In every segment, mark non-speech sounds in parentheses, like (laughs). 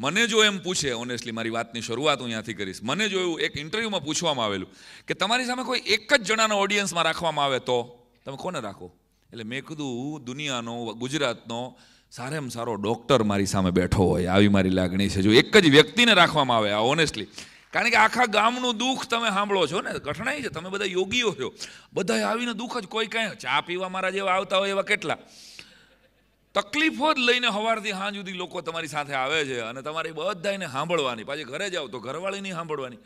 મને જો એમ પૂછે ઓનેસ્ટલી મારી વાતની શરૂઆત હું ત્યાંથી કરીશ મને જો એવું એક ઇન્ટરવ્યૂમાં પૂછવામાં આવેલું કે તમારી સામે કોઈ એક જ જણાનો ઓડિયન્સમાં રાખવામાં આવે તો તમે કોને રાખો એટલે મેં કીધું દુનિયાનો ગુજરાતનો સારામાં સારો ડૉક્ટર મારી સામે બેઠો હોય આવી મારી લાગણી છે જો એક જ વ્યક્તિને રાખવામાં આવે આ ઓનેસ્ટલી કારણ કે આખા ગામનું દુઃખ તમે સાંભળો છો ને કઠણાઈ છે તમે બધા યોગીઓ છો બધા આવીને દુઃખ જ કોઈ કાંઈ ચા પીવા મારા જેવા આવતા હોય એવા કેટલા તકલીફો જ લઈને સવારથી સાંજ સુધી લોકો તમારી સાથે આવે છે અને તમારે બધાને સાંભળવાની પાછી ઘરે જાઓ તો ઘરવાળીની સાંભળવાની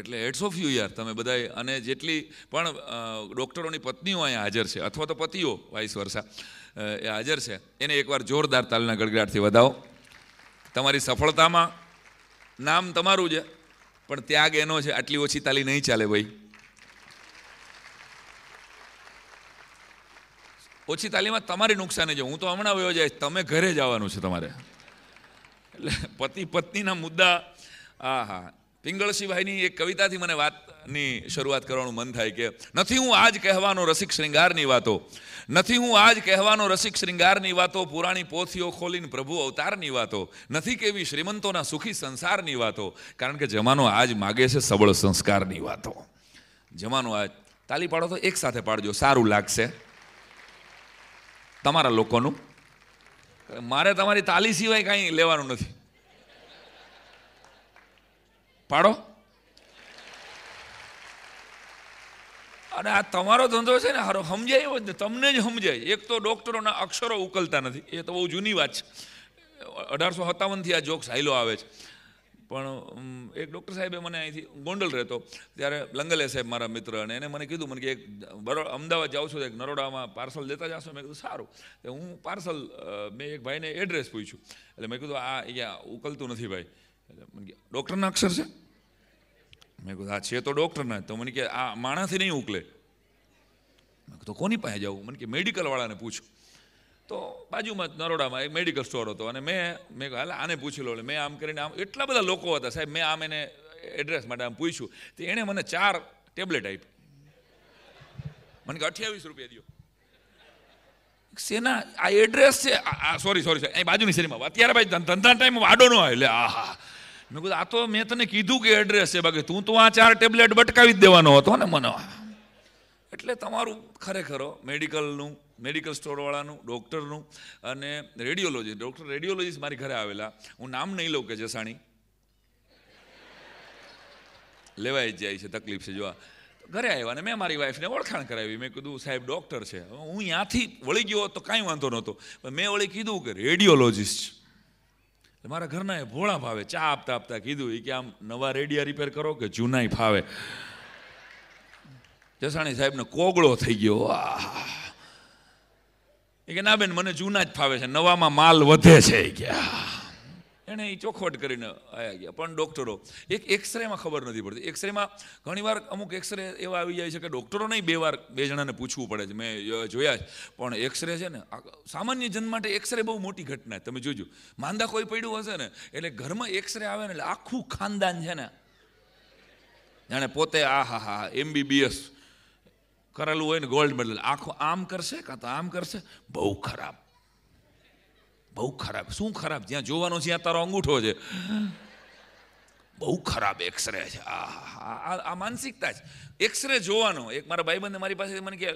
એટલે હેડ્સ ઓફ યુ યાર તમે બધાએ અને જેટલી પણ ડૉક્ટરોની પત્નીઓ અહીંયા હાજર છે અથવા તો પતિઓ વાઇસ વર્ષા એ હાજર છે એને એકવાર જોરદાર તાલના ગડગડાટથી વધાવો તમારી સફળતામાં નામ તમારું છે પણ ત્યાગ એનો છે આટલી ઓછી તાલી નહીં ચાલે ભાઈ ઓછી તાલીમમાં તમારી નુકસાની છે હું તો હમણાં વયો જાય તમે ઘરે જવાનું છે તમારે એટલે પતિ પત્નીના મુદ્દા હા હા પિંગળસિંહભાઈની એક કવિતાથી મને વાતની શરૂઆત કરવાનું મન થાય કે નથી હું આજ કહેવાનો રસિક શ્રૃંગારની વાતો નથી હું આજ કહેવાનો રસિક શ્રૃંગારની વાતો પુરાણી પોથીઓ ખોલીને પ્રભુ અવતારની વાતો નથી કેવી શ્રીમંતોના સુખી સંસારની વાતો કારણ કે જમાનો આજ માગે છે સબળ સંસ્કારની વાતો જમાનો આજ તાલી પાડો તો એક સાથે પાડજો સારું લાગશે તમારા લોકોનું મારે તમારી તાલી સિવાય કાંઈ લેવાનું નથી પાડો અને આ તમારો ધંધો છે ને હારો સમજાય એવો તમને જ સમજાય એક તો ડૉક્ટરોના અક્ષરો ઉકલતા નથી એ તો બહુ જૂની વાત છે અઢારસો સત્તાવનથી આ જોક સાયલો આવે છે પણ એક ડૉક્ટર સાહેબે મને અહીંથી ગોંડલ રહેતો ત્યારે લંગલે સાહેબ મારા મિત્ર અને એને મને કીધું મને કે એક બરોડા અમદાવાદ જાઉં છું એક નરોડામાં પાર્સલ લેતા જશો મેં કીધું સારું તો હું પાર્સલ મેં એક ભાઈને એડ્રેસ પૂછ્યું એટલે મેં કીધું આ અહીંયા ઉકલતું નથી ભાઈ એટલે મને કે ડૉક્ટરના અક્ષર છે મેં કીધું આ છે તો ડૉક્ટરના તો મને કે આ માણાથી નહીં ઉકલે મેં કીધું કોની પાસે જવું મને કે મેડિકલવાળાને પૂછું તો બાજુમાં જ નરોડામાં એક મેડિકલ સ્ટોર હતો અને મેં મેં હાલ આને પૂછી લો મેં આમ કરીને આમ એટલા બધા લોકો હતા સાહેબ મેં આમ એને એડ્રેસ માટે આમ પૂછ્યું તો એણે મને ચાર ટેબ્લેટ આપી મને કે અઠ્યાવીસ રૂપિયા દો સેના આ એડ્રેસ છે સોરી સોરી સોરી બાજુની શેરીમાં અત્યારે ભાઈ ધંધા ટાઈમ વાડો ન એટલે આહા મેં કીધું આ તો મેં તને કીધું કે એડ્રેસ છે બાકી તું તો આ ચાર ટેબ્લેટ બટકાવી જ દેવાનો હતો ને મને એટલે તમારું ખરેખરો મેડિકલનું મેડિકલ સ્ટોરવાળાનું ડૉક્ટરનું અને રેડિયોલોજી ડૉક્ટર રેડિયોલોજીસ્ટ મારી ઘરે આવેલા હું નામ નહીં લઉં કે જસાણી લેવાય જાય છે તકલીફ છે જોવા ઘરે આવ્યા અને મેં મારી વાઈફને ઓળખાણ કરાવી મેં કીધું સાહેબ ડૉક્ટર છે હું ત્યાંથી વળી ગયો તો કાંઈ વાંધો નહોતો પણ મેં વળી કીધું કે રેડિયોલોજિસ્ટ મારા ઘરના એ ભોળા ભાવે ચા આપતા આપતા કીધું એ કે આમ નવા રેડિયા રિપેર કરો કે જૂનાઈ ફાવે જસાણી સાહેબને કોગળો થઈ ગયો આહ એ કે ના બેન મને જૂના જ ફાવે છે નવામાં માલ વધે છે એ એણે એ ચોખવટ કરીને આવ્યા ગયા પણ ડૉક્ટરો એક એક્સરેમાં ખબર નથી પડતી એક્સરેમાં ઘણીવાર અમુક એક્સરે એવા આવી જાય છે કે ડૉક્ટરો નહીં બે વાર બે જણાને પૂછવું પડે છે મેં જોયા જ પણ એક્સરે છે ને સામાન્ય જન માટે એક્સરે બહુ મોટી ઘટના તમે જોજો માંદા કોઈ પડ્યું હશે ને એટલે ઘરમાં એક્સરે આવે ને એટલે આખું ખાનદાન છે ને જાણે પોતે આ હા હા એમબીબીએસ કરેલું હોય ને ગોલ્ડ મેડલ આખો આમ કરશે કાં તો આમ કરશે બહુ ખરાબ બહુ ખરાબ શું ખરાબ જ્યાં જોવાનો છે ત્યાં તારો અંગૂઠો છે બહુ ખરાબ એક્સરે છે આ આ માનસિકતા છે એક્સરે જોવાનો એક મારા ભાઈબંધે મારી પાસે મને કે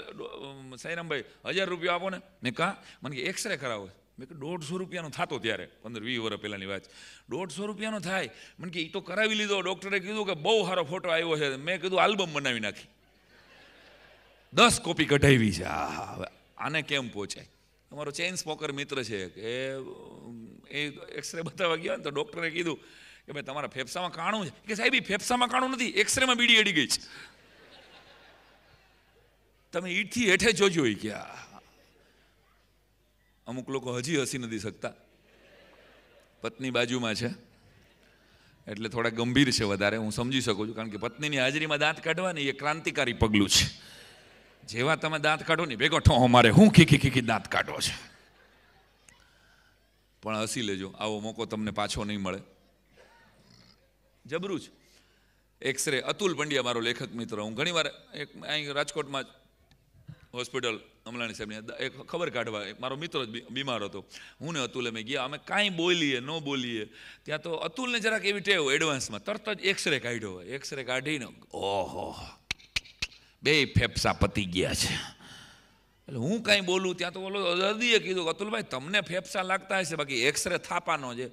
સાઈરામભાઈ હજાર રૂપિયા આપો ને મેં કહા મને કે એક્સરે કરાવો મેં કે દોઢસો રૂપિયાનો થતો ત્યારે પંદર વીસ વર્ષ પહેલાંની વાત દોઢસો રૂપિયાનો થાય મને કે એ તો કરાવી લીધો ડૉક્ટરે કીધું કે બહુ સારો ફોટો આવ્યો છે મેં કીધું આલ્બમ બનાવી નાખી દસ કોપી કઢાવી છે આને કેમ પહોંચાય અમારો ચેઇન સ્મોકર મિત્ર છે કે એ એક્સરે બતાવવા ગયા ને તો ડૉક્ટરે કીધું કે ભાઈ તમારા ફેફસામાં કાણું છે કે સાહેબ ફેફસામાં કાણું નથી એક્સરેમાં બીડી અડી ગઈ છે તમે ઈટથી હેઠે જોજો ક્યાં અમુક લોકો હજી હસી નથી શકતા પત્ની બાજુમાં છે એટલે થોડા ગંભીર છે વધારે હું સમજી શકું છું કારણ કે પત્નીની હાજરીમાં દાંત કાઢવાની એ ક્રાંતિકારી પગલું છે જેવા તમે દાંત કાઢો ને ભેગો ઠો મારે હું ખીખી ખીખી દાંત કાઢો છે પણ હસી લેજો આવો મોકો તમને પાછો નહીં મળે જબરું છે એક્સરે અતુલ પંડ્યા મારો લેખક મિત્ર હું ઘણીવાર એક અહીં રાજકોટમાં જ હોસ્પિટલ અમલાણી સાહેબની એક ખબર કાઢવા મારો મિત્ર જ બીમાર હતો હું ને અતુલ અમે ગયા અમે કાંઈ બોલીએ ન બોલીએ ત્યાં તો અતુલને જરાક એવી ટેવ એડવાન્સમાં તરત જ એક્સરે કાઢ્યો એક્સરે કાઢીને ઓહો બે ફેફસા પતી ગયા છે એટલે હું કાંઈ બોલું ત્યાં તો બોલો દર્દીએ કીધું કે અતુલભાઈ તમને ફેફસા લાગતા હશે બાકી એક્સરે થાપાનો છે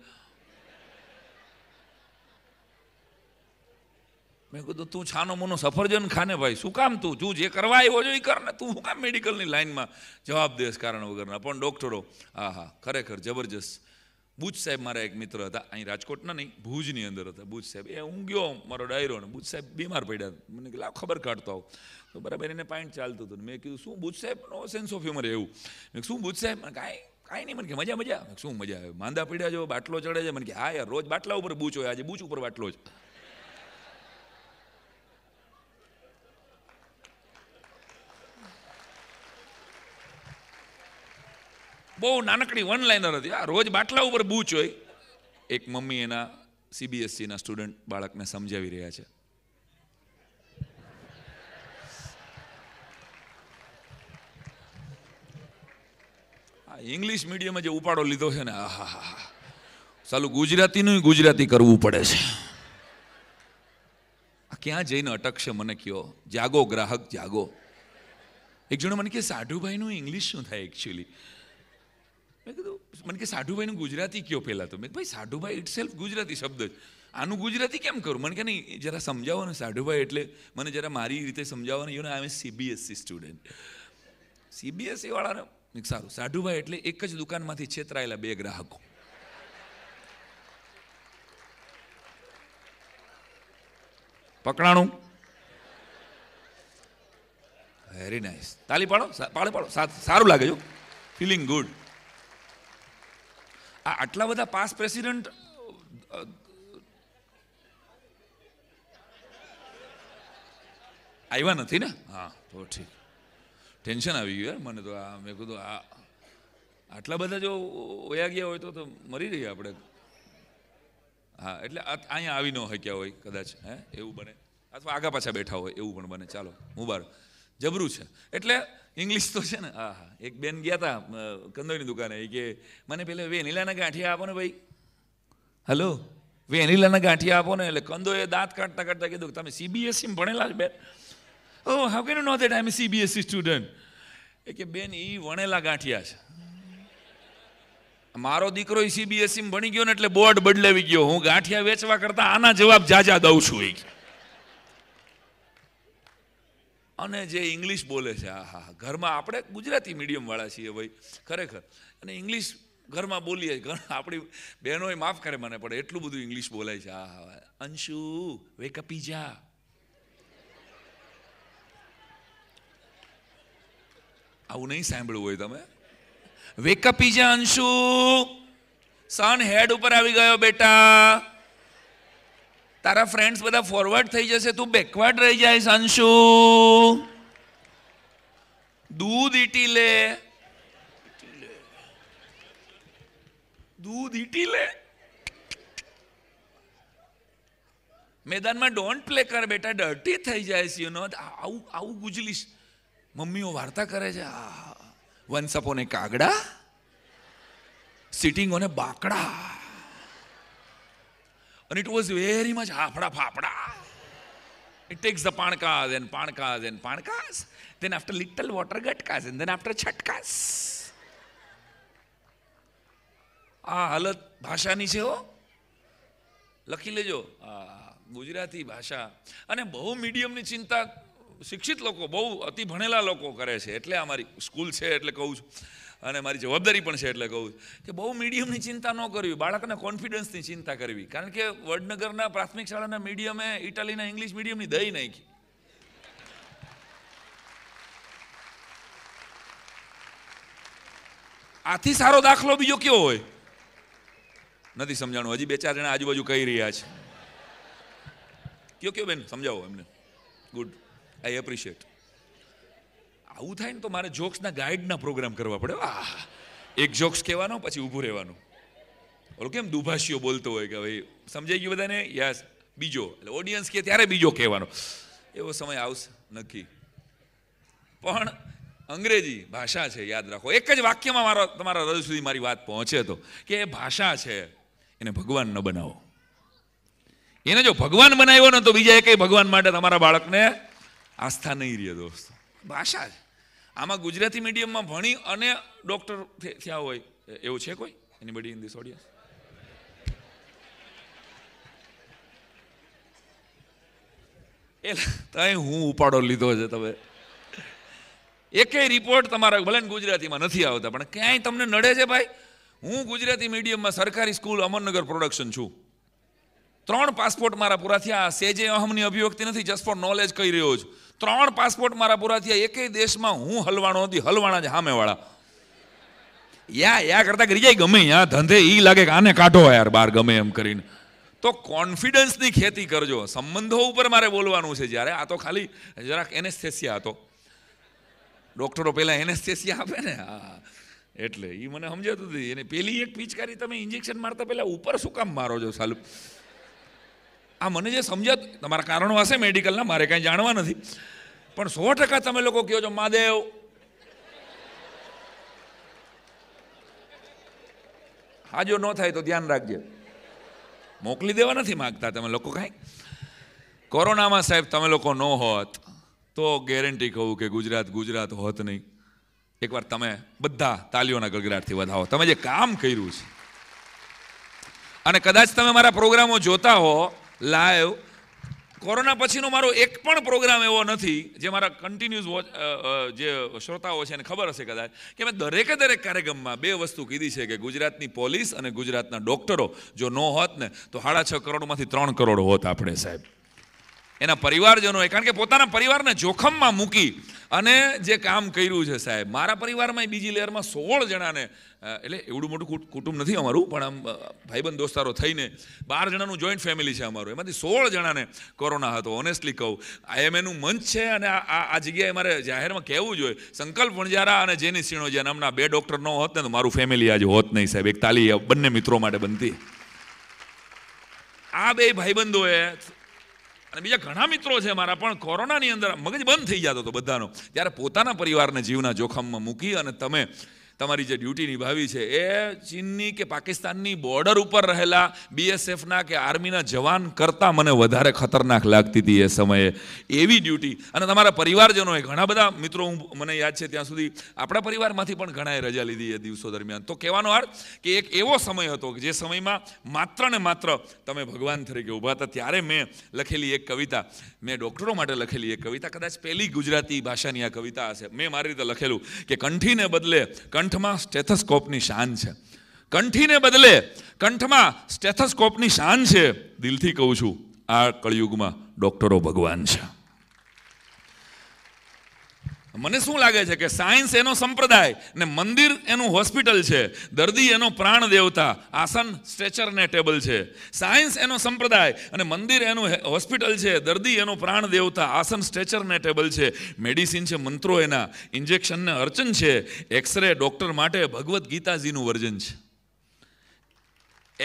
મેં કીધું તું છાનો મોનો સફરજન ખાને ભાઈ શું કામ તું તું જે કરવા આવ્યો છો એ કર ને તું શું કામ મેડિકલની લાઇનમાં જવાબ દેશ કારણ વગરના પણ ડોક્ટરો હા હા ખરેખર જબરજસ્ત ભુજ સાહેબ મારા એક મિત્ર હતા અહીં રાજકોટના નહીં ભુજની અંદર હતા ભુજ સાહેબ એ હું ગયો મારો ડાયરો ને ભુજ સાહેબ બીમાર પડ્યા મને લાવ ખબર કાઢતો આવું તો બરાબર એને પાઇન્ટ ચાલતું હતું મેં કીધું શું ભુજ સાહેબ નો સેન્સ ઓફ હ્યુમર એવું મેં શું ભુજ સાહેબ કાંઈ કાંઈ નહીં મને કે મજા મજા શું મજા આવે માંદા પીડ્યા જો બાટલો ચડે છે મને કે હા યાર રોજ બાટલા ઉપર બૂચ હોય આજે બૂચ ઉપર બાટલો જ બહુ નાનકડી વન લાઇનર હતી આ રોજ બાટલા ઉપર બૂચ હોય એક મમ્મી એના સીબીએસસીના e સ્ટુડન્ટ બાળકને સમજાવી રહ્યા છે આ ઇંગ્લિશ મીડિયમે જે ઉપાડો લીધો છે ને આહા હા ચાલુ ગુજરાતીનું ગુજરાતી કરવું પડે છે આ ક્યાં જઈને અટકશે મને કયો જાગો ગ્રાહક જાગો એક જણો મને કહે સાઢુભાઈનું ઇંગ્લિશ શું થાય એકચ્યુઅલી મેં કીધું મને કે સાઢુભાઈનું ગુજરાતી કયો પહેલાં તો મેં ભાઈ સાઢુભાઈ ઇટ સેલ્ફ ગુજરાતી શબ્દ જ આનું ગુજરાતી કેમ કરું મને કે નહીં જરા સમજાવો ને સાઢુભાઈ એટલે મને જરા મારી રીતે સમજાવો ને you I am CBSE student CBSE વાળાને સારું સાઢુભાઈ એટલે એક જ દુકાનમાંથી છેતરાયેલા બે ગ્રાહકો પકડાણું વેરી નાઇસ તાલી પાડો પાડો પાડો સારું લાગે જો ફિલિંગ ગુડ આ આટલા બધા પાસ પ્રેસિડેન્ટ આવ્યા નથી ને હા તો ઠીક ટેન્શન આવી ગયું યાર મને તો આ મેં કીધું આ આટલા બધા જો ઓયા ગયા હોય તો તો મરી રહીએ આપણે હા એટલે અહીંયા આવી ન શક્યા હોય કદાચ હે એવું બને અથવા આગા પાછા બેઠા હોય એવું પણ બને ચાલો હું બાર જબરું છે એટલે ઇંગ્લિશ તો છે ને હા હા એક બેન ગયા હતા કંદોની દુકાને એ કે મને પેલે વેનીલાના ગાંઠિયા આપો ને ભાઈ હલો વેનીલાના ગાંઠિયા આપો ને એટલે કંદોએ દાંત કાઢતા કાઢતા કીધું તમે સીબીએસસીમાં e ભણેલા જ બેન oh how can know that I am CBSE student એ કે બેન એ વણેલા ગાંઠિયા છે મારો દીકરો સીબીએસસીમાં e ભણી ગયો ને એટલે બોર્ડ બદલાવી ગયો હું ગાંઠિયા વેચવા કરતાં આના જવાબ જાજા દઉં છું એ અને જે ઇંગ્લિશ બોલે છે આ હા ઘરમાં આપણે ગુજરાતી મીડિયમવાળા છીએ ભાઈ ખરેખર અને ઇંગ્લિશ ઘરમાં બોલીએ આપણી બહેનોએ માફ કરે મને પડે એટલું બધું ઇંગ્લિશ બોલાય છે આ હા અંશુ વે કપી જા આવું નહીં સાંભળ્યું હોય તમે વેકઅપ ઇઝ અંશુ સન હેડ ઉપર આવી ગયો બેટા તારા ફ્રેન્ડ્સ બધા ફોરવર્ડ થઈ જશે તું બેકવર્ડ રહી જાય અંશુ દૂધ ઈટી લે દૂધ ઈટી લે મેદાનમાં ડોન્ટ પ્લે કર બેટા ડર્ટી થઈ જાય છે યુ આવું આવું ગુજલીશ મમ્મીઓ વાર્તા કરે છે વંશ અપોને કાગડા સિટિંગ ઓને બાકડા And it was very much hafda fafda. It takes the pankas and pankas and pankas. Then after little water, gatkas. And then after chatkas. આ હાલત ભાષાની છે હો લખી લેજો ગુજરાતી ભાષા અને બહુ મીડિયમની ચિંતા શિક્ષિત લોકો બહુ અતિ ભણેલા લોકો કરે છે એટલે અમારી સ્કૂલ છે એટલે કહું છું અને મારી જવાબદારી પણ છે એટલે કહું કે બહુ મીડિયમની ચિંતા ન કરવી બાળકને કોન્ફિડન્સની ચિંતા કરવી કારણ કે વડનગરના પ્રાથમિક શાળાના મીડિયમે ઇટાલીના ઇંગ્લિશ મીડિયમની દઈ નાખી આથી સારો દાખલો બીજો કેવો હોય નથી સમજાણું હજી બે ચાર જણા આજુબાજુ કહી રહ્યા છે કયો કયો બેન સમજાવો એમને ગુડ આઈ એપ્રિશિએટ આવું થાય ને તો મારે જોક્સના ગાઈડના પ્રોગ્રામ કરવા પડે આ એક જોક્સ કહેવાનો પછી ઊભું રહેવાનું ઓલો કેમ દુભાષીઓ બોલતો હોય કે ભાઈ સમજાઈ ગયું બધાને યસ બીજો એટલે ઓડિયન્સ કે ત્યારે બીજો કહેવાનો એવો સમય આવશે નક્કી પણ અંગ્રેજી ભાષા છે યાદ રાખો એક જ વાક્યમાં મારો તમારા હૃદય સુધી મારી વાત પહોંચે તો કે એ ભાષા છે એને ભગવાન ન બનાવો એને જો ભગવાન બનાવ્યો ને તો બીજા એ ભગવાન માટે તમારા બાળકને આસ્થા નહીં રહે દોસ્તો ભાષા છે આમાં ગુજરાતી મીડિયમમાં ભણી અને ડોક્ટર થયા હોય એવું છે કોઈ એની બડી ઇન ધીસ ઓડિયન્સ એટલે હું ઉપાડો લીધો છે તમે એકેય રિપોર્ટ તમારા ભલે ગુજરાતીમાં નથી આવતા પણ ક્યાંય તમને નડે છે ભાઈ હું ગુજરાતી મીડિયમમાં સરકારી સ્કૂલ અમરનગર પ્રોડક્શન છું ત્રણ પાસપોર્ટ મારા પૂરા થયા સેજે અહમની અભિવ્યક્તિ નથી જસ્ટ ફોર નોલેજ કહી રહ્યો છું ત્રણ પાસપોર્ટ મારા પૂરા થયા એકેય દેશમાં હું હલવાણો હતી હલવાણા જ હામેવાળા યા યા કરતા કરી જાય ગમે યા ધંધે એ લાગે કે આને કાઢો યાર બહાર ગમે એમ કરીને તો કોન્ફિડન્સની ખેતી કરજો સંબંધો ઉપર મારે બોલવાનું છે જ્યારે આ તો ખાલી જરાક એનેસ્થેસિયા હતો ડોક્ટરો પહેલાં એનેસ્થેસિયા આપે ને હા એટલે એ મને સમજાતું હતી એને પેલી એક પિચકારી તમે ઇન્જેક્શન મારતા પહેલાં ઉપર શું કામ મારો છો સાલું આ મને જે સમજત તમારા કારણો હશે મેડિકલના મારે કાંઈ જાણવા નથી પણ સો ટકા તમે લોકો કહો છો મહાદેવ જો ન થાય તો ધ્યાન રાખજો મોકલી દેવા નથી માગતા તમે લોકો કાંઈ કોરોનામાં સાહેબ તમે લોકો ન હોત તો ગેરંટી કહું કે ગુજરાત ગુજરાત હોત નહીં એકવાર તમે બધા તાલીઓના ગળગડાટથી વધાવો તમે જે કામ કર્યું છે અને કદાચ તમે મારા પ્રોગ્રામો જોતા હો લાઈવ કોરોના પછીનો મારો એક પણ પ્રોગ્રામ એવો નથી જે મારા કન્ટિન્યુઝ જે શ્રોતાઓ છે એને ખબર હશે કદાચ કે મેં દરેકે દરેક કાર્યક્રમમાં બે વસ્તુ કીધી છે કે ગુજરાતની પોલીસ અને ગુજરાતના ડૉક્ટરો જો ન હોત ને તો સાડા છ કરોડમાંથી ત્રણ કરોડ હોત આપણે સાહેબ એના પરિવારજનોએ કારણ કે પોતાના પરિવારને જોખમમાં મૂકી અને જે કામ કર્યું છે સાહેબ મારા પરિવારમાં બીજી લેયરમાં સોળ જણાને એટલે એવડું મોટું કુટુંબ નથી અમારું પણ આમ ભાઈબંધ દોસ્તારો થઈને બાર જણાનું જોઈન્ટ ફેમિલી છે અમારું એમાંથી સોળ જણાને કોરોના હતો ઓનેસ્ટલી કહું આ એમ એનું મંચ છે અને આ આ જગ્યાએ મારે જાહેરમાં કહેવું જોઈએ સંકલ્પ વણજારા અને જેની સિણોજા નામના બે ડૉક્ટર ન હોત ને તો મારું ફેમિલી આજે હોત નહીં સાહેબ એક તાલી બંને મિત્રો માટે બનતી આ બે ભાઈબંધોએ અને બીજા ઘણા મિત્રો છે મારા પણ કોરોનાની અંદર મગજ બંધ થઈ જતો હતો બધાનો ત્યારે પોતાના પરિવારને જીવના જોખમમાં મૂકી અને તમે તમારી જે ડ્યુટી નિભાવી છે એ ચીનની કે પાકિસ્તાનની બોર્ડર ઉપર રહેલા બીએસએફના કે આર્મીના જવાન કરતાં મને વધારે ખતરનાક લાગતી હતી એ સમયે એવી ડ્યુટી અને તમારા પરિવારજનોએ ઘણા બધા મિત્રો હું મને યાદ છે ત્યાં સુધી આપણા પરિવારમાંથી પણ ઘણાએ રજા લીધી એ દિવસો દરમિયાન તો કહેવાનો અર્થ કે એક એવો સમય હતો કે જે સમયમાં માત્ર ને માત્ર તમે ભગવાન તરીકે ઊભા હતા ત્યારે મેં લખેલી એક કવિતા મેં ડૉક્ટરો માટે લખેલી એક કવિતા કદાચ પહેલી ગુજરાતી ભાષાની આ કવિતા હશે મેં મારી રીતે લખેલું કે કંઠીને બદલે કંઠ કંઠમાં સ્ટેથસ્કોપની શાન છે કંઠીને બદલે કંઠમાં સ્ટેથસ્કોપની શાન છે દિલથી કહું છું આ કળિયુગમાં ડોક્ટરો ભગવાન છે મને શું લાગે છે કે સાયન્સ એનો સંપ્રદાય ને મંદિર એનું હોસ્પિટલ છે દર્દી એનો પ્રાણ દેવતા આસન સ્ટ્રેચર ને ટેબલ છે સાયન્સ એનો સંપ્રદાય અને મંદિર એનું હોસ્પિટલ છે દર્દી એનો પ્રાણ દેવતા આસન સ્ટ્રેચર ને ટેબલ છે મેડિસિન છે મંત્રો એના ઇન્જેક્શન ને અર્ચન છે એક્સરે ડૉક્ટર માટે ભગવદ્ ગીતાજીનું વર્જન છે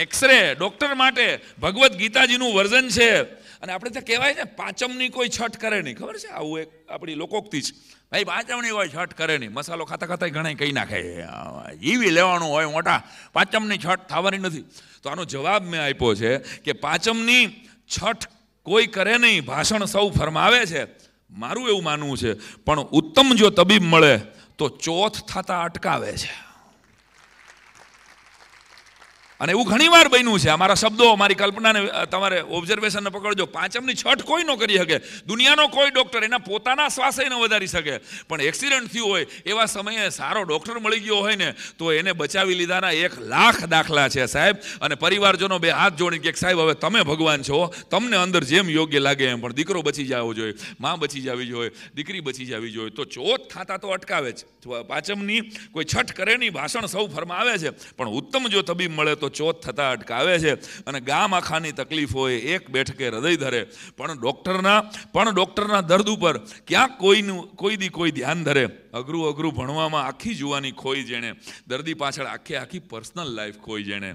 એક્સરે ડૉક્ટર માટે ભગવદ્ ગીતાજીનું વર્જન છે અને આપણે ત્યાં કહેવાય ને પાંચમની કોઈ છઠ કરે નહીં ખબર છે આવું એક આપણી લોકોક્તિ છે ભાઈ પાંચમની કોઈ છઠ કરે નહીં મસાલો ખાતા ખાતા ઘણા કહી નાખે જીવી લેવાનું હોય મોટા પાંચમની છઠ થવાની નથી તો આનો જવાબ મેં આપ્યો છે કે પાંચમની છઠ કોઈ કરે નહીં ભાષણ સૌ ફરમાવે છે મારું એવું માનવું છે પણ ઉત્તમ જો તબીબ મળે તો ચોથ થતાં અટકાવે છે અને એવું ઘણીવાર બન્યું છે અમારા શબ્દો અમારી કલ્પનાને તમારે ઓબ્ઝર્વેશનને પકડજો પાંચમની છઠ કોઈ ન કરી શકે દુનિયાનો કોઈ ડૉક્ટર એના પોતાના શ્વાસે ન વધારી શકે પણ એક્સિડન્ટ થયું હોય એવા સમયે સારો ડૉક્ટર મળી ગયો હોય ને તો એને બચાવી લીધાના એક લાખ દાખલા છે સાહેબ અને પરિવારજનો બે હાથ જોડી કે સાહેબ હવે તમે ભગવાન છો તમને અંદર જેમ યોગ્ય લાગે એમ પણ દીકરો બચી જવો જોઈએ માં બચી જવી જોઈએ દીકરી બચી જવી જોઈએ તો ચોથ થાતા તો અટકાવે જ પાંચમની કોઈ છઠ કરેની ભાષણ સૌ ફરમાવે છે પણ ઉત્તમ જો તબીબ મળે તો ચોથ થતાં અટકાવે છે અને ગામ આખાની તકલીફ હોય એક બેઠકે હૃદય ધરે પણ ડૉક્ટરના પણ ડૉક્ટરના દર્દ ઉપર ક્યાંક કોઈનું કોઈ દી કોઈ ધ્યાન ધરે અઘરું અઘરું ભણવામાં આખી જુવાની ખોઈ જેણે દર્દી પાછળ આખી આખી પર્સનલ લાઈફ ખોઈ જેણે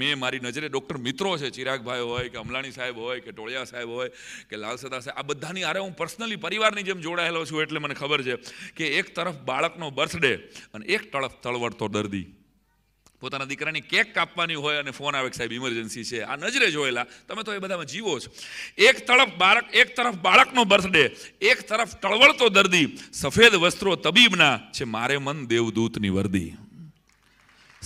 મેં મારી નજરે ડૉક્ટર મિત્રો છે ચિરાગભાઈ હોય કે અમલાણી સાહેબ હોય કે ટોળિયા સાહેબ હોય કે લાલસદા સાહેબ આ બધાની આરે હું પર્સનલી પરિવારની જેમ જોડાયેલો છું એટલે મને ખબર છે કે એક તરફ બાળકનો બર્થડે અને એક તળફ તળવડતો દર્દી પોતાના દીકરાની કેક કાપવાની હોય અને ફોન આવે સાહેબ ઇમરજન્સી છે આ નજરે જોયેલા તમે તો એ બધામાં જીવો છો એક તરફ બાળક એક તરફ બાળકનો બર્થડે એક તરફ ટળવળતો દર્દી સફેદ વસ્ત્રો તબીબના છે મારે મન દેવદૂતની વર્દી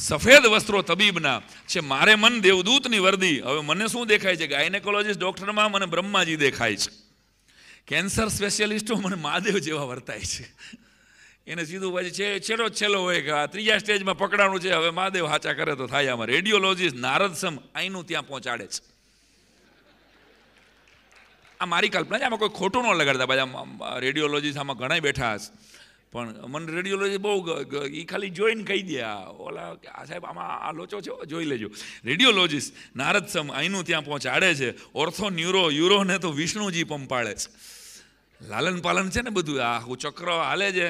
સફેદ વસ્ત્રો તબીબના છે મારે મન દેવદૂતની વર્દી હવે મને શું દેખાય છે ગાયનેકોલોજીસ્ટ ડૉક્ટરમાં મને બ્રહ્માજી દેખાય છે કેન્સર સ્પેશિયાલિસ્ટો મને મહાદેવ જેવા વર્તાય છે એને સીધું પછી છે છેલ્લો છેલ્લો હોય કે આ ત્રીજા સ્ટેજમાં પકડાણું છે હવે મહાદેવ હાચા કરે તો થાય આમાં રેડિયોલોજીસ્ટ નારદ સમ અહીંનું ત્યાં પહોંચાડે છે આ મારી કલ્પના છે આમાં કોઈ ખોટું ન લગાડતા બધા રેડિયોલોજીસ્ટ આમાં ઘણા બેઠા હશે પણ મને રેડિયોલોજી બહુ એ ખાલી જોઈને કહી દે આ ઓલા આ સાહેબ આમાં આ લોચો છે જોઈ લેજો રેડિયોલોજીસ્ટ નારદ સમ અહીંનું ત્યાં પહોંચાડે છે ઓર્થો ન્યુરો યુરોને તો વિષ્ણુજી પંપાળે છે લાલન પાલન છે ને બધું આ આખું ચક્ર હાલે છે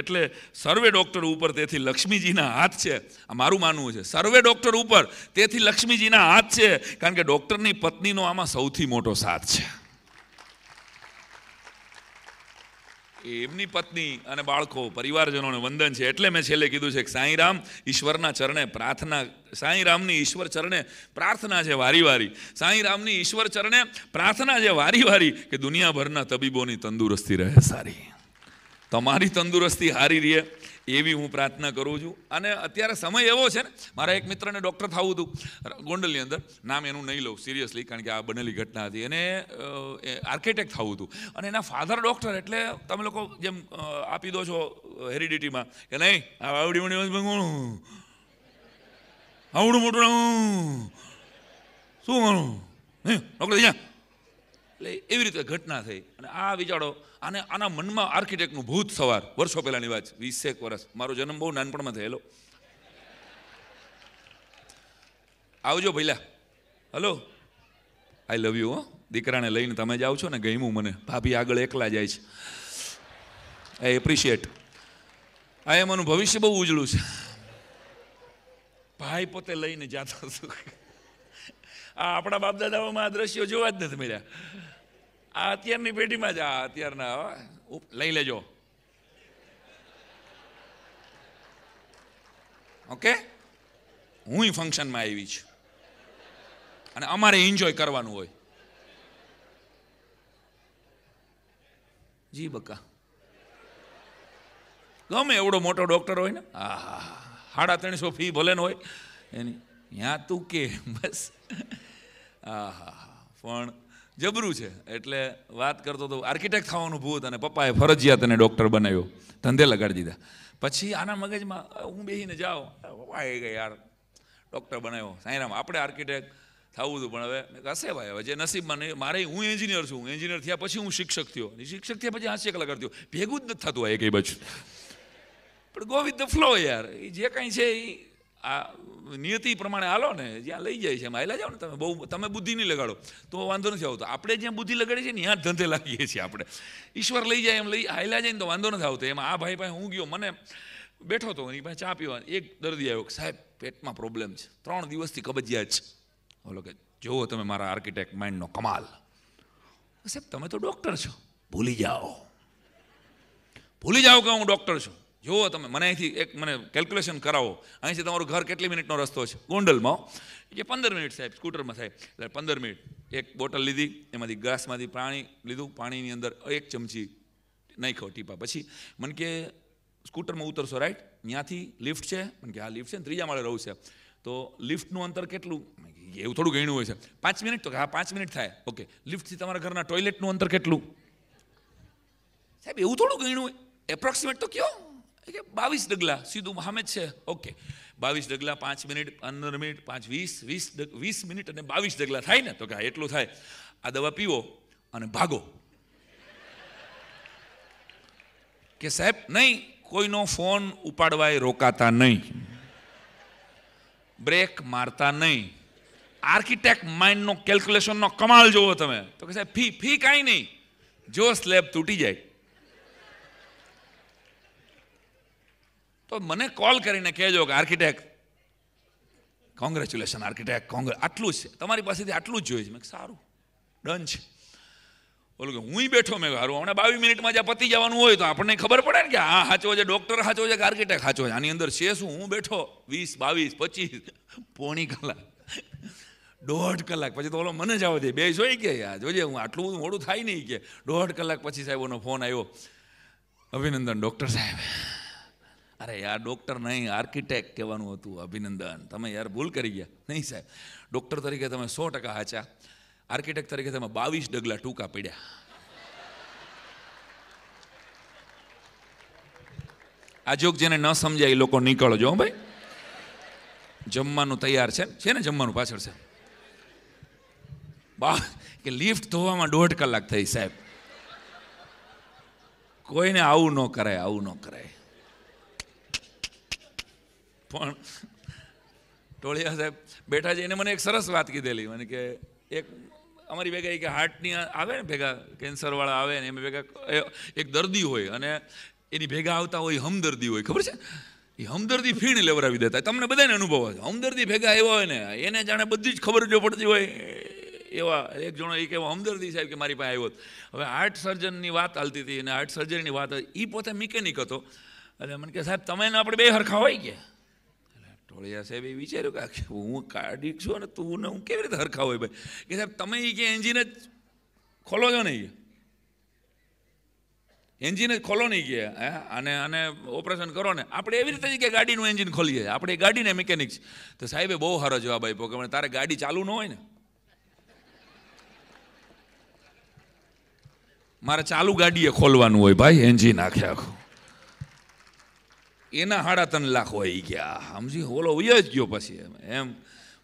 એટલે સર્વે ડૉક્ટર ઉપર તેથી લક્ષ્મીજીના હાથ છે આ મારું માનવું છે સર્વે ડૉક્ટર ઉપર તેથી લક્ષ્મીજીના હાથ છે કારણ કે ડૉક્ટરની પત્નીનો આમાં સૌથી મોટો સાથ છે એમની પત્ની અને બાળકો પરિવારજનોને વંદન છે એટલે મેં છેલ્લે કીધું છે કે સાંઈરામ ઈશ્વરના ચરણે પ્રાર્થના સાંઈરામની ઈશ્વર ચરણે પ્રાર્થના છે વારી વારી સાંઈરામની ઈશ્વર ચરણે પ્રાર્થના છે વારી વારી કે દુનિયાભરના તબીબોની તંદુરસ્તી રહે સારી તમારી તંદુરસ્તી હારી રહે એવી હું પ્રાર્થના કરું છું અને અત્યારે સમય એવો છે ને મારા એક મિત્રને ડૉક્ટર થવું હતું ગોંડલની અંદર નામ એનું નહીં લઉં સિરિયસલી કારણ કે આ બનેલી ઘટના હતી એને આર્કિટેક્ટ થવું હતું અને એના ફાધર ડૉક્ટર એટલે તમે લોકો જેમ આપી દો છો હેરિડિટીમાં કે નહીં આવડી મોટી આવડું મોટું શું કરું નહીં ડૉક્ટર એટલે એવી રીતે ઘટના થઈ અને આ વિચારો અને આના મનમાં આર્કિટેક્ટનું ભૂત સવાર વર્ષો પહેલાંની વાત વીસેક વર્ષ મારો જન્મ બહુ નાનપણમાં થયેલો આવજો ભૈલા હલો આઈ લવ યુ હો દીકરાને લઈને તમે જ છો ને ગમ્યું મને ભાભી આગળ એકલા જાય છે આઈ એપ્રિશિએટ આ એ એમનું ભવિષ્ય બહુ ઉજળું છે ભાઈ પોતે લઈને જાતો આ આપણા બાપદાદાઓમાં આ દ્રશ્યો જોવા જ નથી મળ્યા આ અત્યારની પેઢીમાં જ આ અત્યારના લઈ લેજો ઓકે હું ફંક્શનમાં આવી છું અને અમારે એન્જોય કરવાનું હોય જી બકા ગમે એવડો મોટો ડૉક્ટર હોય ને હા સાડા ત્રણસો ફી ભલે હોય એની ત્યાં તું કે બસ હા હા હા પણ જબરું છે એટલે વાત કરતો તો આર્કિટેક્ટ થવાનું ભૂત અને પપ્પાએ ફરજિયાત અને ડૉક્ટર બનાવ્યો ધંધે લગાડી દીધા પછી આના મગજમાં હું બેસીને જાઉં પપ્પા એ ગયા યાર ડૉક્ટર બનાવ્યો સાંઈરામ આપણે આર્કિટેક્ટ થવું હતું પણ હવે હશે ભાઈ હવે જે નસીબમાં નહીં મારે હું એન્જિનિયર છું હું એન્જિનિયર થયા પછી હું શિક્ષક થયો શિક્ષક થયા પછી હાસ્ય કલાકાર થયો ભેગું જ નથી થતું હોય એ એક બાજુ પણ ગો વિથ ધ ફ્લો યાર એ જે કાંઈ છે એ આ નિયતિ પ્રમાણે હાલો ને જ્યાં લઈ જાય છે એમાં હાલા જાઓ ને તમે બહુ તમે બુદ્ધિ નહીં લગાડો તો વાંધો નથી આવતો આપણે જ્યાં બુદ્ધિ લગાડીએ છીએ ને ત્યાં ધંધે લાગીએ છીએ આપણે ઈશ્વર લઈ જાય એમ લઈ હાલા જાય ને તો વાંધો નથી આવતો એમાં આ ભાઈ ભાઈ હું ગયો મને બેઠો હતો એની પાસે ચા પીવા એક દર્દી આવ્યો સાહેબ પેટમાં પ્રોબ્લેમ છે ત્રણ દિવસથી કબજિયાત છે બોલો કે જુઓ તમે મારા આર્કિટેક્ટ માઇન્ડનો કમાલ સાહેબ તમે તો ડૉક્ટર છો ભૂલી જાઓ ભૂલી જાઓ કે હું ડૉક્ટર છું જુઓ તમે મને અહીંથી એક મને કેલ્ક્યુલેશન કરાવો અહીંથી તમારું ઘર કેટલી મિનિટનો રસ્તો છે ગોંડલમાં જે પંદર મિનિટ સાહેબ સ્કૂટરમાં સાહેબ એટલે પંદર મિનિટ એક બોટલ લીધી એમાંથી ગ્લાસમાંથી પાણી લીધું પાણીની અંદર એક ચમચી નાખ્યો ટીપા પછી મને કે સ્કૂટરમાં ઉતરશો રાઈટ ત્યાંથી લિફ્ટ છે મને કે હા લિફ્ટ છે ને ત્રીજા માળે રહું છે તો લિફ્ટનું અંતર કેટલું એવું થોડું ગણ્યું હોય છે પાંચ મિનિટ તો કે હા પાંચ મિનિટ થાય ઓકે લિફ્ટથી તમારા ઘરના ટોયલેટનું અંતર કેટલું સાહેબ એવું થોડું ગણ્યું હોય એપ્રોક્સિમેટ તો કયો કે બાવીસ ડગલા સીધું સામે છે ઓકે બાવીસ ડગલા પાંચ મિનિટ પંદર મિનિટ પાંચ વીસ વીસ વીસ મિનિટ અને બાવીસ ડગલા થાય ને તો કે એટલું થાય આ દવા પીવો અને ભાગો કે સાહેબ નહીં કોઈનો ફોન ઉપાડવાય રોકાતા નહીં બ્રેક મારતા નહીં આર્કિટેક્ટ માઇન્ડનો કેલ્ક્યુલેશનનો કમાલ જોવો તમે તો કે સાહેબ ફી ફી કાંઈ નહીં જો સ્લેબ તૂટી જાય તો મને કોલ કરીને કહેજો કે આર્કિટેક્ટ કોંગ્રેચ્યુલેશન આર્કિટેક્ટ કોંગ્રેસ આટલું છે તમારી પાસેથી આટલું જ જોઈએ છે મેં સારું ડન છે ઓલું કે હું બેઠો મેં સારું હમણાં બાવીસ મિનિટમાં જ્યાં પતી જવાનું હોય તો આપણને ખબર પડે ને કે હા સાચો છે ડૉક્ટર સાચો છે કે આર્કિટેક્ટ સાચો છે આની અંદર છે શું હું બેઠો વીસ બાવીસ પચીસ પોણી કલાક દોઢ કલાક પછી તો ઓલો મને જ આવતી બે જોઈ કે યાર જોજે હું આટલું બધું મોડું થાય નહીં કે દોઢ કલાક પછી સાહેબોનો ફોન આવ્યો અભિનંદન ડૉક્ટર સાહેબ અરે યાર ડૉક્ટર નહીં આર્કિટેક્ટ કહેવાનું હતું અભિનંદન તમે યાર ભૂલ કરી ગયા નહીં સાહેબ ડૉક્ટર તરીકે તમે સો ટકા હાચા આર્કિટેક્ટ તરીકે તમે બાવીસ ડગલા ટૂંકા પડ્યા આ જોગ જેને ન સમજાય એ લોકો નીકળજો ભાઈ જમવાનું તૈયાર છે છે ને જમવાનું પાછળ છે બા કે લિફ્ટ ધોવામાં દોઢ કલાક થઈ સાહેબ કોઈને આવું ન કરાય આવું ન કરાય પણ ટોળીયા સાહેબ બેઠા છે એને મને એક સરસ વાત કીધેલી મને કે એક અમારી ભેગા એ કે હાર્ટની આવે ને ભેગા કેન્સરવાળા આવે ને એમ ભેગા એક દર્દી હોય અને એની ભેગા આવતા હોય હમદર્દી હોય ખબર છે એ હમદર્દી ફીણ લેવરાવી દેતા તમને બધાને અનુભવ હોય હમદર્દી ભેગા આવ્યા હોય ને એને જાણે બધી જ ખબર જો પડતી હોય એવા એક જણો એ કહેવા હમદર્દી સાહેબ કે મારી પાસે આવ્યો હવે હાર્ટ સર્જનની વાત ચાલતી હતી અને હાર્ટ સર્જરીની વાત એ પોતે મિકેનિક હતો એટલે મને કે સાહેબ તમે આપણે બે સરખા હોય ક્યાં સાહેબ એ વિચાર્યું કે હું કાર્ડિક છું ને તું ને હું કેવી રીતે હરખાવ હોય ભાઈ કે સાહેબ તમે એ કે એન્જિન જ ખોલો છો ને એન્જિન જ ખોલો નહીં કે અને અને ઓપરેશન કરો ને આપણે એવી રીતે કે ગાડીનું એન્જિન ખોલીએ આપણે ગાડીને મિકેનિક તો સાહેબે બહુ સારો જવાબ આપ્યો કે તારે ગાડી ચાલુ ન હોય ને મારે ચાલુ ગાડીએ ખોલવાનું હોય ભાઈ એન્જિન આખે આખું ये न 3.5 लाख होइ गया हम जी होलो होइ गयो पछि एम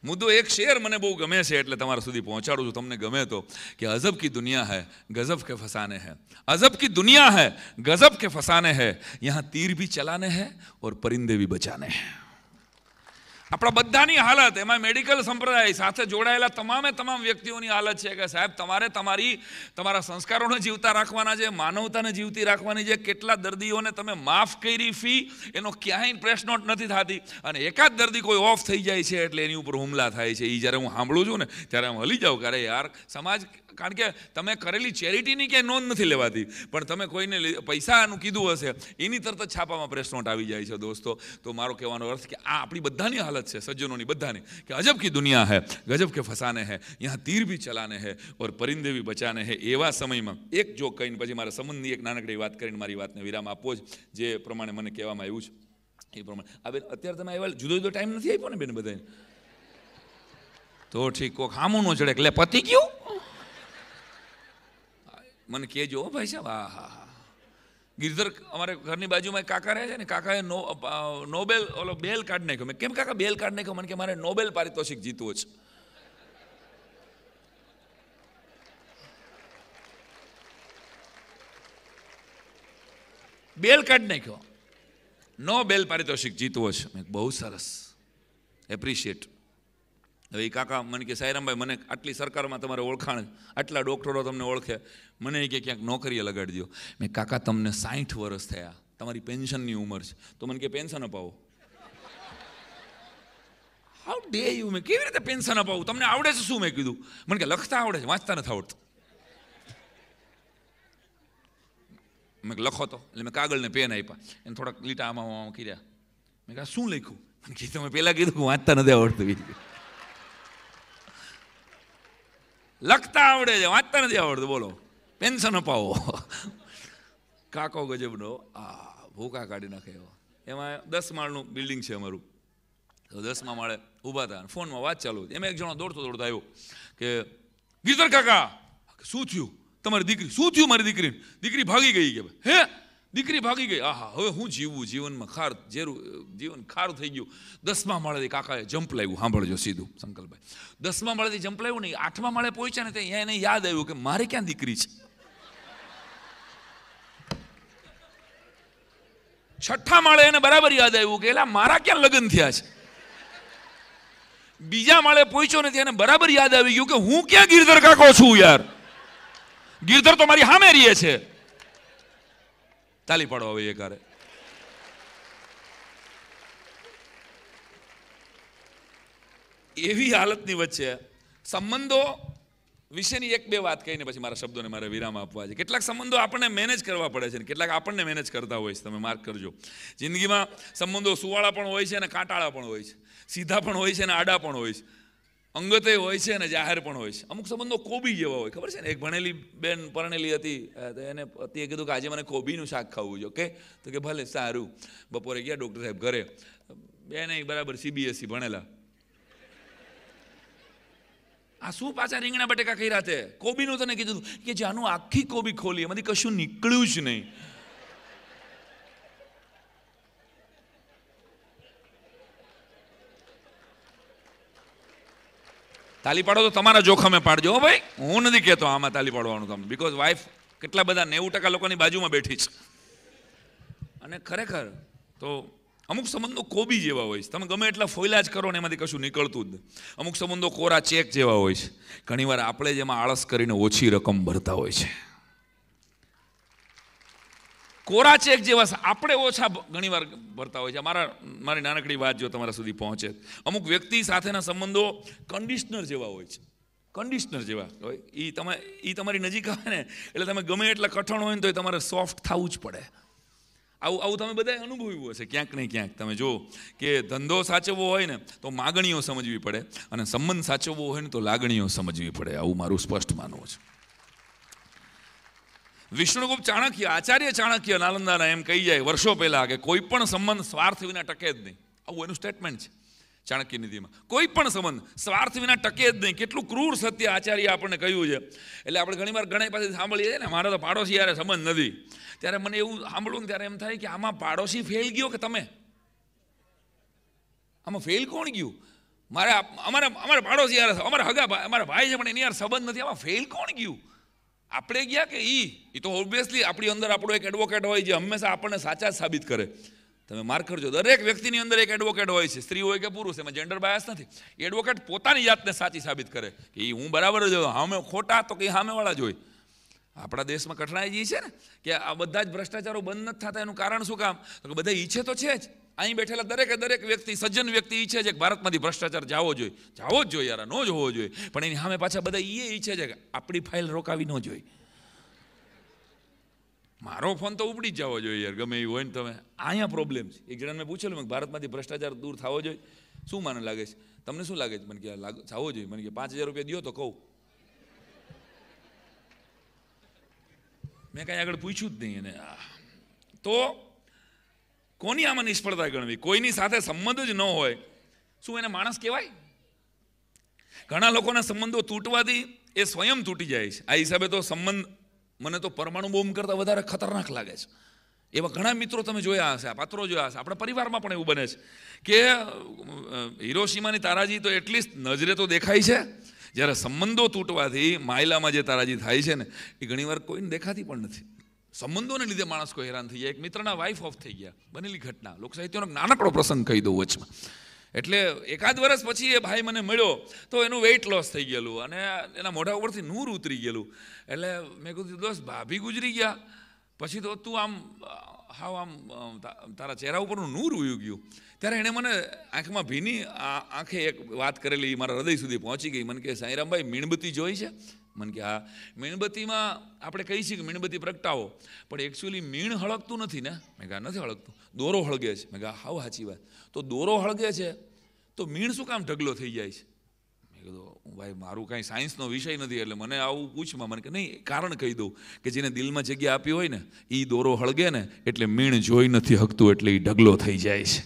मुदो एक शेर मने बहुत गमे से એટલે તમારા સુધી પહોંચાડું છું તમને ગમે તો કે અજબ કી દુનિયા હે ગઝબ કે ફસાને હે અજબ કી દુનિયા હે ગઝબ કે ફસાને હે યહા તીર ભી ચલાને હે ઓર પરિન્દે ભી બચાને હે આપણા બધાની હાલત એમાં મેડિકલ સંપ્રદાય સાથે જોડાયેલા તમામે તમામ વ્યક્તિઓની હાલત છે કે સાહેબ તમારે તમારી તમારા સંસ્કારોને જીવતા રાખવાના છે માનવતાને જીવતી રાખવાની છે કેટલા દર્દીઓને તમે માફ કરી ફી એનો ક્યાંય પ્રેસ નથી થતી અને એકાદ દર્દી કોઈ ઓફ થઈ જાય છે એટલે એની ઉપર હુમલા થાય છે એ જ્યારે હું સાંભળું છું ને ત્યારે હું હલી જાઉં ક્યારે યાર સમાજ કારણ કે તમે કરેલી ચેરિટીની ક્યાંય નોંધ નથી લેવાતી પણ તમે કોઈને પૈસાનું કીધું હશે એની તરત જ છાપામાં પ્રેસ નોટ આવી જાય છે દોસ્તો તો મારો કહેવાનો અર્થ કે આ આપણી બધાની હાલત हकीकत से सज्जनों ने बद्धा ने कि अजब की दुनिया है गजब के फसाने તીર બી ચલાને હે ઓર પરિંદે બી બચાને હે એવા સમયમાં એક જો કહીને પછી મારા સંબંધની એક નાનકડી વાત કરીને મારી વાતને વિરામ આપવો જ જે પ્રમાણે મને કહેવામાં આવ્યું છે એ પ્રમાણે આ બેન અત્યારે તમે આવ્યા જુદો જુદો ટાઈમ નથી આપ્યો ને બેન બધાને તો ઠીક કોક હામું નો ચડે એટલે પતી ગયું મને કહેજો ભાઈ સાહેબ હા હા હા ગિરધર અમારે ઘરની બાજુમાં એક કાકા રહે છે ને કાકાએ નો નોબેલ ઓલો બેલ કાર્ડ નાખ્યો મેં કેમ કાકા બેલ કાર્ડ નાખ્યો મને કે મારે નોબેલ પારિતોષિક જીતવું છે બેલ કાર્ડ નાખ્યો નો બેલ પારિતોષિક જીતવો છે મેં બહુ સરસ એપ્રિશિએટ હવે એ કાકા મને કે સાયરામભાઈ મને આટલી સરકારમાં તમારે ઓળખાણ આટલા ડૉક્ટરો તમને ઓળખે મને એ કે ક્યાંક નોકરીએ લગાડી દો મેં કાકા તમને સાઠ વર્ષ થયા તમારી પેન્શનની ઉંમર છે તો મને કે પેન્શન અપાવો હાઉ ડે યુ મેં કેવી રીતે પેન્શન અપાવું તમને આવડે છે શું મેં કીધું મને કે લખતા આવડે છે વાંચતા નથી આવડતું મેં લખો તો એટલે મેં કાગળને પેન આપ્યા એને થોડાક લીટા આમાં કર્યા મેં કહ્યા શું લખ્યું મને કીધું મેં પહેલાં કીધું વાંચતા નથી આવડતું લખતા આવડે છે વાંચતા નથી આવડતું બોલો પેન્શન અપાવો કાકો ગજબનો આ ભૂકા કાઢી નાખે એવો એમાં દસ માળનું બિલ્ડિંગ છે અમારું તો દસમાં માળે ઊભા હતા ફોનમાં વાત ચાલુ હતી એમાં એક જણો દોડતો દોડતો આવ્યો કે ગીતર કાકા શું થયું તમારી દીકરી શું થયું મારી દીકરી દીકરી ભાગી ગઈ કે હે દીકરી ભાગી ગઈ આહા હવે હું જીવવું જીવનમાં ખાર ઝેરું જીવન ખારું થઈ ગયું દસમા માળેથી કાકાએ જમ્પ લાવ્યું સાંભળજો સીધું સંકલ્પભાઈ દસમા માળેથી જમ્પ લાવ્યું નહીં આઠમા માળે પહોંચ્યા ને ત્યાં એને યાદ આવ્યું કે મારે ક્યાં દીકરી છે છઠ્ઠા માળે એને બરાબર યાદ આવ્યું કે એલા મારા ક્યાં લગ્ન થયા છે બીજા માળે પહોંચ્યો ને ત્યાં બરાબર યાદ આવી ગયું કે હું ક્યાં ગીરધર કાકો છું યાર ગીરધર તો મારી હામે રીએ છે તાલી પાડવા એ કારે એવી હાલતની વચ્ચે સંબંધો વિશેની એક બે વાત કહીને પછી મારા શબ્દોને મારે વિરામ આપવા છે કેટલાક સંબંધો આપણને મેનેજ કરવા પડે છે કેટલાક આપણને મેનેજ કરતા હોય છે તમે માર્ક કરજો જિંદગીમાં સંબંધો સુવાળા પણ હોય છે અને કાંટાળા પણ હોય છે સીધા પણ હોય છે અને આડા પણ હોય છે અંગતે હોય છે અને જાહેર પણ હોય છે અમુક સંબંધો કોબી જેવા હોય ખબર છે ને એક ભણેલી બેન પરણેલી હતી એને પતિએ કીધું કે આજે મને કોબીનું શાક ખાવું છે ઓકે તો કે ભલે સારું બપોરે ગયા ડૉક્ટર સાહેબ ઘરે બેને બરાબર સીબીએસસી e ભણેલા આ શું પાછા રીંગણા બટેકા કર્યા તે કોબીનું તને કીધું કે જાનું આખી કોબી ખોલી એમાંથી કશું નીકળ્યું જ નહીં તાલી પાડો તો તમારા જોખમે પાડજો હો ભાઈ હું નથી કહેતો આમાં તાલી પાડવાનું કામ બિકોઝ વાઈફ કેટલા બધા નેવું ટકા લોકોની બાજુમાં બેઠી છે અને ખરેખર તો અમુક સંબંધો કોબી જેવા હોય છે તમે ગમે એટલા ફોઈલા જ કરો ને એમાંથી કશું નીકળતું જ અમુક સંબંધો કોરા ચેક જેવા હોય છે ઘણીવાર આપણે જેમાં આળસ કરીને ઓછી રકમ ભરતા હોય છે કોરા ચેક જેવા આપણે ઓછા ઘણીવાર ભરતા હોય છે મારા મારી નાનકડી વાત જો તમારા સુધી પહોંચે અમુક વ્યક્તિ સાથેના સંબંધો કન્ડિશનર જેવા હોય છે કન્ડિશનર જેવા હોય એ તમે એ તમારી નજીક આવે ને એટલે તમે ગમે એટલા કઠણ હોય ને તો એ તમારે સોફ્ટ થવું જ પડે આવું આવું તમે બધાએ અનુભવ્યું હશે ક્યાંક નહીં ક્યાંક તમે જુઓ કે ધંધો સાચવવો હોય ને તો માગણીઓ સમજવી પડે અને સંબંધ સાચવવો હોય ને તો લાગણીઓ સમજવી પડે આવું મારું સ્પષ્ટ માનવું છે વિષ્ણુગુપ્ત ચાણક્ય આચાર્ય ચાણક્ય નાલંદાના એમ કહી જાય વર્ષો પહેલાં કે કોઈ પણ સંબંધ સ્વાર્થ વિના ટકે જ નહીં આવું એનું સ્ટેટમેન્ટ છે ચાણક્ય નિધિમાં કોઈ પણ સંબંધ સ્વાર્થ વિના ટકે જ નહીં કેટલું ક્રૂર સત્ય આચાર્ય આપણને કહ્યું છે એટલે આપણે ઘણીવાર ઘણા પાસે સાંભળીએ છીએ ને મારે તો પાડોશી યારે સંબંધ નથી ત્યારે મને એવું સાંભળવું ને ત્યારે એમ થાય કે આમાં પાડોશી ફેલ ગયો કે તમે આમાં ફેલ કોણ ગયું મારા અમારા અમારા પાડોશી યાર અમારા હગા અમારા ભાઈ છે પણ એની યાર સંબંધ નથી આમાં ફેલ કોણ ગયું આપણે ગયા કે ઈ એ તો ઓબ્વિયસલી આપણી અંદર આપણો એક એડવોકેટ હોય જે હંમેશા આપણને સાચા જ સાબિત કરે તમે માર્ક કરજો દરેક વ્યક્તિની અંદર એક એડવોકેટ હોય છે સ્ત્રી હોય કે પુરુષ એમાં જેન્ડર બાયસ નથી એડવોકેટ પોતાની જાતને સાચી સાબિત કરે કે એ હું બરાબર જ હામે ખોટા તો કે સામેવાળા જ હોય આપણા દેશમાં કઠણાઈ જે છે ને કે આ બધા જ ભ્રષ્ટાચારો બંધ નથી થતા એનું કારણ શું કામ તો કે બધા ઈચ્છે તો છે જ અહીં બેઠેલા દરેક દરેક વ્યક્તિ સજ્જન વ્યક્તિ ઈચ્છે છે કે ભારતમાંથી ભ્રષ્ટાચાર જવો જોઈએ જાવો જ જોઈએ યાર ન જ હોવો જોઈએ પણ એની સામે પાછા બધા એ ઈચ્છે છે કે આપણી ફાઇલ રોકાવી ન જોઈએ મારો ફોન તો ઉપડી જ જવો જોઈએ યાર ગમે એવું હોય ને તમે અહીંયા પ્રોબ્લેમ છે એક જણાને મેં પૂછેલું કે ભારતમાંથી ભ્રષ્ટાચાર દૂર થવો જોઈએ શું મને લાગે છે તમને શું લાગે છે મને કે લાગ થવો જોઈએ મને કે પાંચ હજાર રૂપિયા દો તો કહું મેં કાંઈ આગળ પૂછ્યું જ નહીં એને તો કોની આમાં નિષ્ફળતા ગણવી કોઈની સાથે સંબંધ જ ન હોય શું એને માણસ કહેવાય ઘણા લોકોના સંબંધો તૂટવાથી એ સ્વયં તૂટી જાય છે આ હિસાબે તો સંબંધ મને તો પરમાણુ બોમ્બ કરતાં વધારે ખતરનાક લાગે છે એવા ઘણા મિત્રો તમે જોયા હશે આ પાત્રો જોયા હશે આપણા પરિવારમાં પણ એવું બને છે કે હિરોશીમાની તારાજી તો એટલીસ્ટ નજરે તો દેખાય છે જ્યારે સંબંધો તૂટવાથી માયલામાં જે તારાજી થાય છે ને એ ઘણીવાર કોઈને દેખાતી પણ નથી સંબંધોને લીધે માણસ કોઈ હેરાન થઈ જાય એક મિત્રના વાઈફ ઓફ થઈ ગયા બનેલી ઘટના લોકસાહિત્યનો નાનકડો પ્રસંગ કહી દઉં વચમાં એટલે એકાદ વર્ષ પછી એ ભાઈ મને મળ્યો તો એનું વેઇટ લોસ થઈ ગયેલું અને એના મોઢા ઉપરથી નૂર ઉતરી ગયેલું એટલે મેં કીધું દોસ્ત ભાભી ગુજરી ગયા પછી તો તું આમ હાવ આમ તારા ચહેરા ઉપરનું નૂર ઉયું ગયું ત્યારે એણે મને આંખમાં ભીની આંખે એક વાત કરેલી મારા હૃદય સુધી પહોંચી ગઈ મને કે સાંઈરામભાઈ મીણબત્તી જોઈ છે મને કે આ મીણબત્તીમાં આપણે કહી છીએ કે મીણબત્તી પ્રગટાવો પણ એકચ્યુઅલી મીણ હળગતું નથી ને મેં કહા નથી હળગતું દોરો હળગે છે મેં કહા હાવ સાચી વાત તો દોરો હળગે છે તો મીણ શું કામ ઢગલો થઈ જાય છે મેં કીધું ભાઈ મારું કાંઈ સાયન્સનો વિષય નથી એટલે મને આવું પૂછમાં મને કે નહીં કારણ કહી દઉં કે જેને દિલમાં જગ્યા આપી હોય ને એ દોરો હળગે ને એટલે મીણ જોઈ નથી હકતું એટલે એ ઢગલો થઈ જાય છે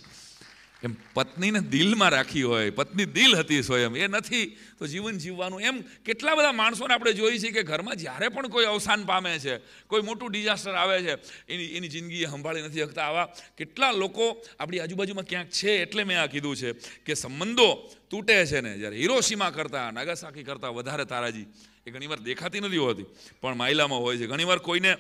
એમ પત્નીને દિલમાં રાખી હોય પત્ની દિલ હતી સ્વયં એ નથી તો જીવન જીવવાનું એમ કેટલા બધા માણસોને આપણે જોઈએ છીએ કે ઘરમાં જ્યારે પણ કોઈ અવસાન પામે છે કોઈ મોટું ડિઝાસ્ટર આવે છે એની એની જિંદગી સંભાળી નથી શકતા આવા કેટલા લોકો આપણી આજુબાજુમાં ક્યાંક છે એટલે મેં આ કીધું છે કે સંબંધો તૂટે છે ને જ્યારે હિરોશીમા કરતાં નાગાસાકી કરતાં વધારે તારાજી એ ઘણીવાર દેખાતી નથી હોતી પણ માઇલામાં હોય છે ઘણીવાર કોઈને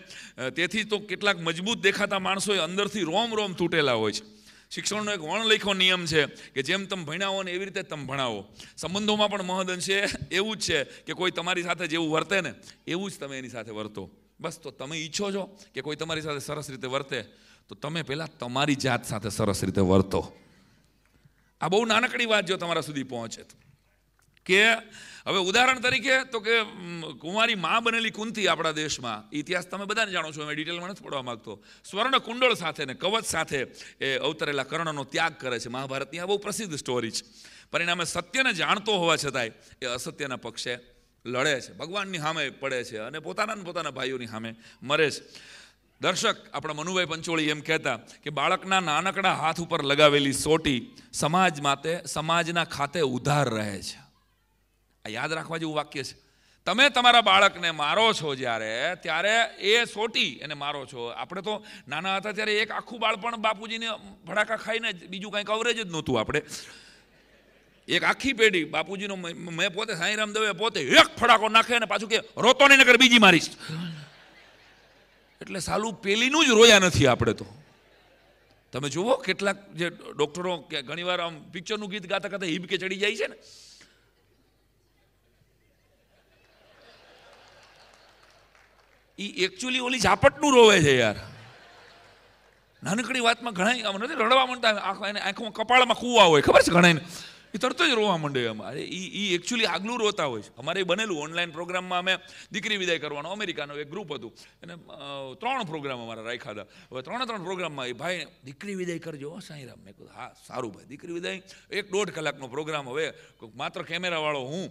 તેથી તો કેટલાક મજબૂત દેખાતા માણસોએ અંદરથી રોમ રોમ તૂટેલા હોય છે શિક્ષણનો એક વણલેખો નિયમ છે કે જેમ તમે ભણાવો ને એવી રીતે તમે ભણાવો સંબંધોમાં પણ મહદઅંશે એવું જ છે કે કોઈ તમારી સાથે જેવું વર્તે ને એવું જ તમે એની સાથે વર્તો બસ તો તમે ઈચ્છો છો કે કોઈ તમારી સાથે સરસ રીતે વર્તે તો તમે પહેલાં તમારી જાત સાથે સરસ રીતે વર્તો આ બહુ નાનકડી વાત જો તમારા સુધી પહોંચે તો કે હવે ઉદાહરણ તરીકે તો કે કુંવારી મા બનેલી કુંતી આપણા દેશમાં ઇતિહાસ તમે બધાને જાણો છો એમાં ડિટેલમાં નથી પડવા માગતો સ્વર્ણ કુંડળ સાથે ને કવચ સાથે એ અવતરેલા કર્ણનો ત્યાગ કરે છે મહાભારતની આ બહુ પ્રસિદ્ધ સ્ટોરી છે પરિણામે સત્યને જાણતો હોવા છતાંય એ અસત્યના પક્ષે લડે છે ભગવાનની સામે પડે છે અને પોતાના પોતાના ભાઈઓની સામે મરે છે દર્શક આપણા મનુભાઈ પંચોળી એમ કહેતા કે બાળકના નાનકડા હાથ ઉપર લગાવેલી સોટી સમાજ માટે સમાજના ખાતે ઉધાર રહે છે આ યાદ રાખવા જેવું વાક્ય છે તમે તમારા બાળકને મારો છો જ્યારે ત્યારે એ સોટી એને મારો છો આપણે તો નાના હતા ત્યારે એક આખું બાળપણ બાપુજીને ભડાકા ખાઈને બીજું કંઈ કવરેજ જ નહોતું આપણે એક આખી પેઢી બાપુજીનો મેં પોતે સાંઈરામ દવે પોતે એક ફડાકો નાખે ને પાછું કે રોતો નહીં નકર બીજી મારીશ એટલે સાલું પેલીનું જ રોયા નથી આપણે તો તમે જુઓ કેટલાક જે ડોક્ટરો કે ઘણીવાર આમ પિક્ચરનું ગીત ગાતા ગાતા હિબકે ચડી જાય છે ને એ એકચ્યુઅલી ઓલી ઝાપટનું રોવે છે યાર નાનકડી વાતમાં ઘણા આમ નથી રડવા માંડતા આંખ એને આંખમાં કપાળમાં કૂવા હોય ખબર છે ઘણા એ તરતો જ રોવા માંડે અમારે એ એ એકચ્યુઅલી આગલું રોતા હોય છે અમારે બનેલું ઓનલાઈન પ્રોગ્રામમાં અમે દીકરી વિદાય કરવાનો અમેરિકાનો એક ગ્રુપ હતું એને ત્રણ પ્રોગ્રામ અમારા રાખ્યા હતા હવે ત્રણે ત્રણ પ્રોગ્રામમાં એ ભાઈ દીકરી વિદાય કરજો સાંઈરામ મેં કીધું હા સારું ભાઈ દીકરી વિદાય એક દોઢ કલાકનો પ્રોગ્રામ હવે માત્ર કેમેરાવાળો હું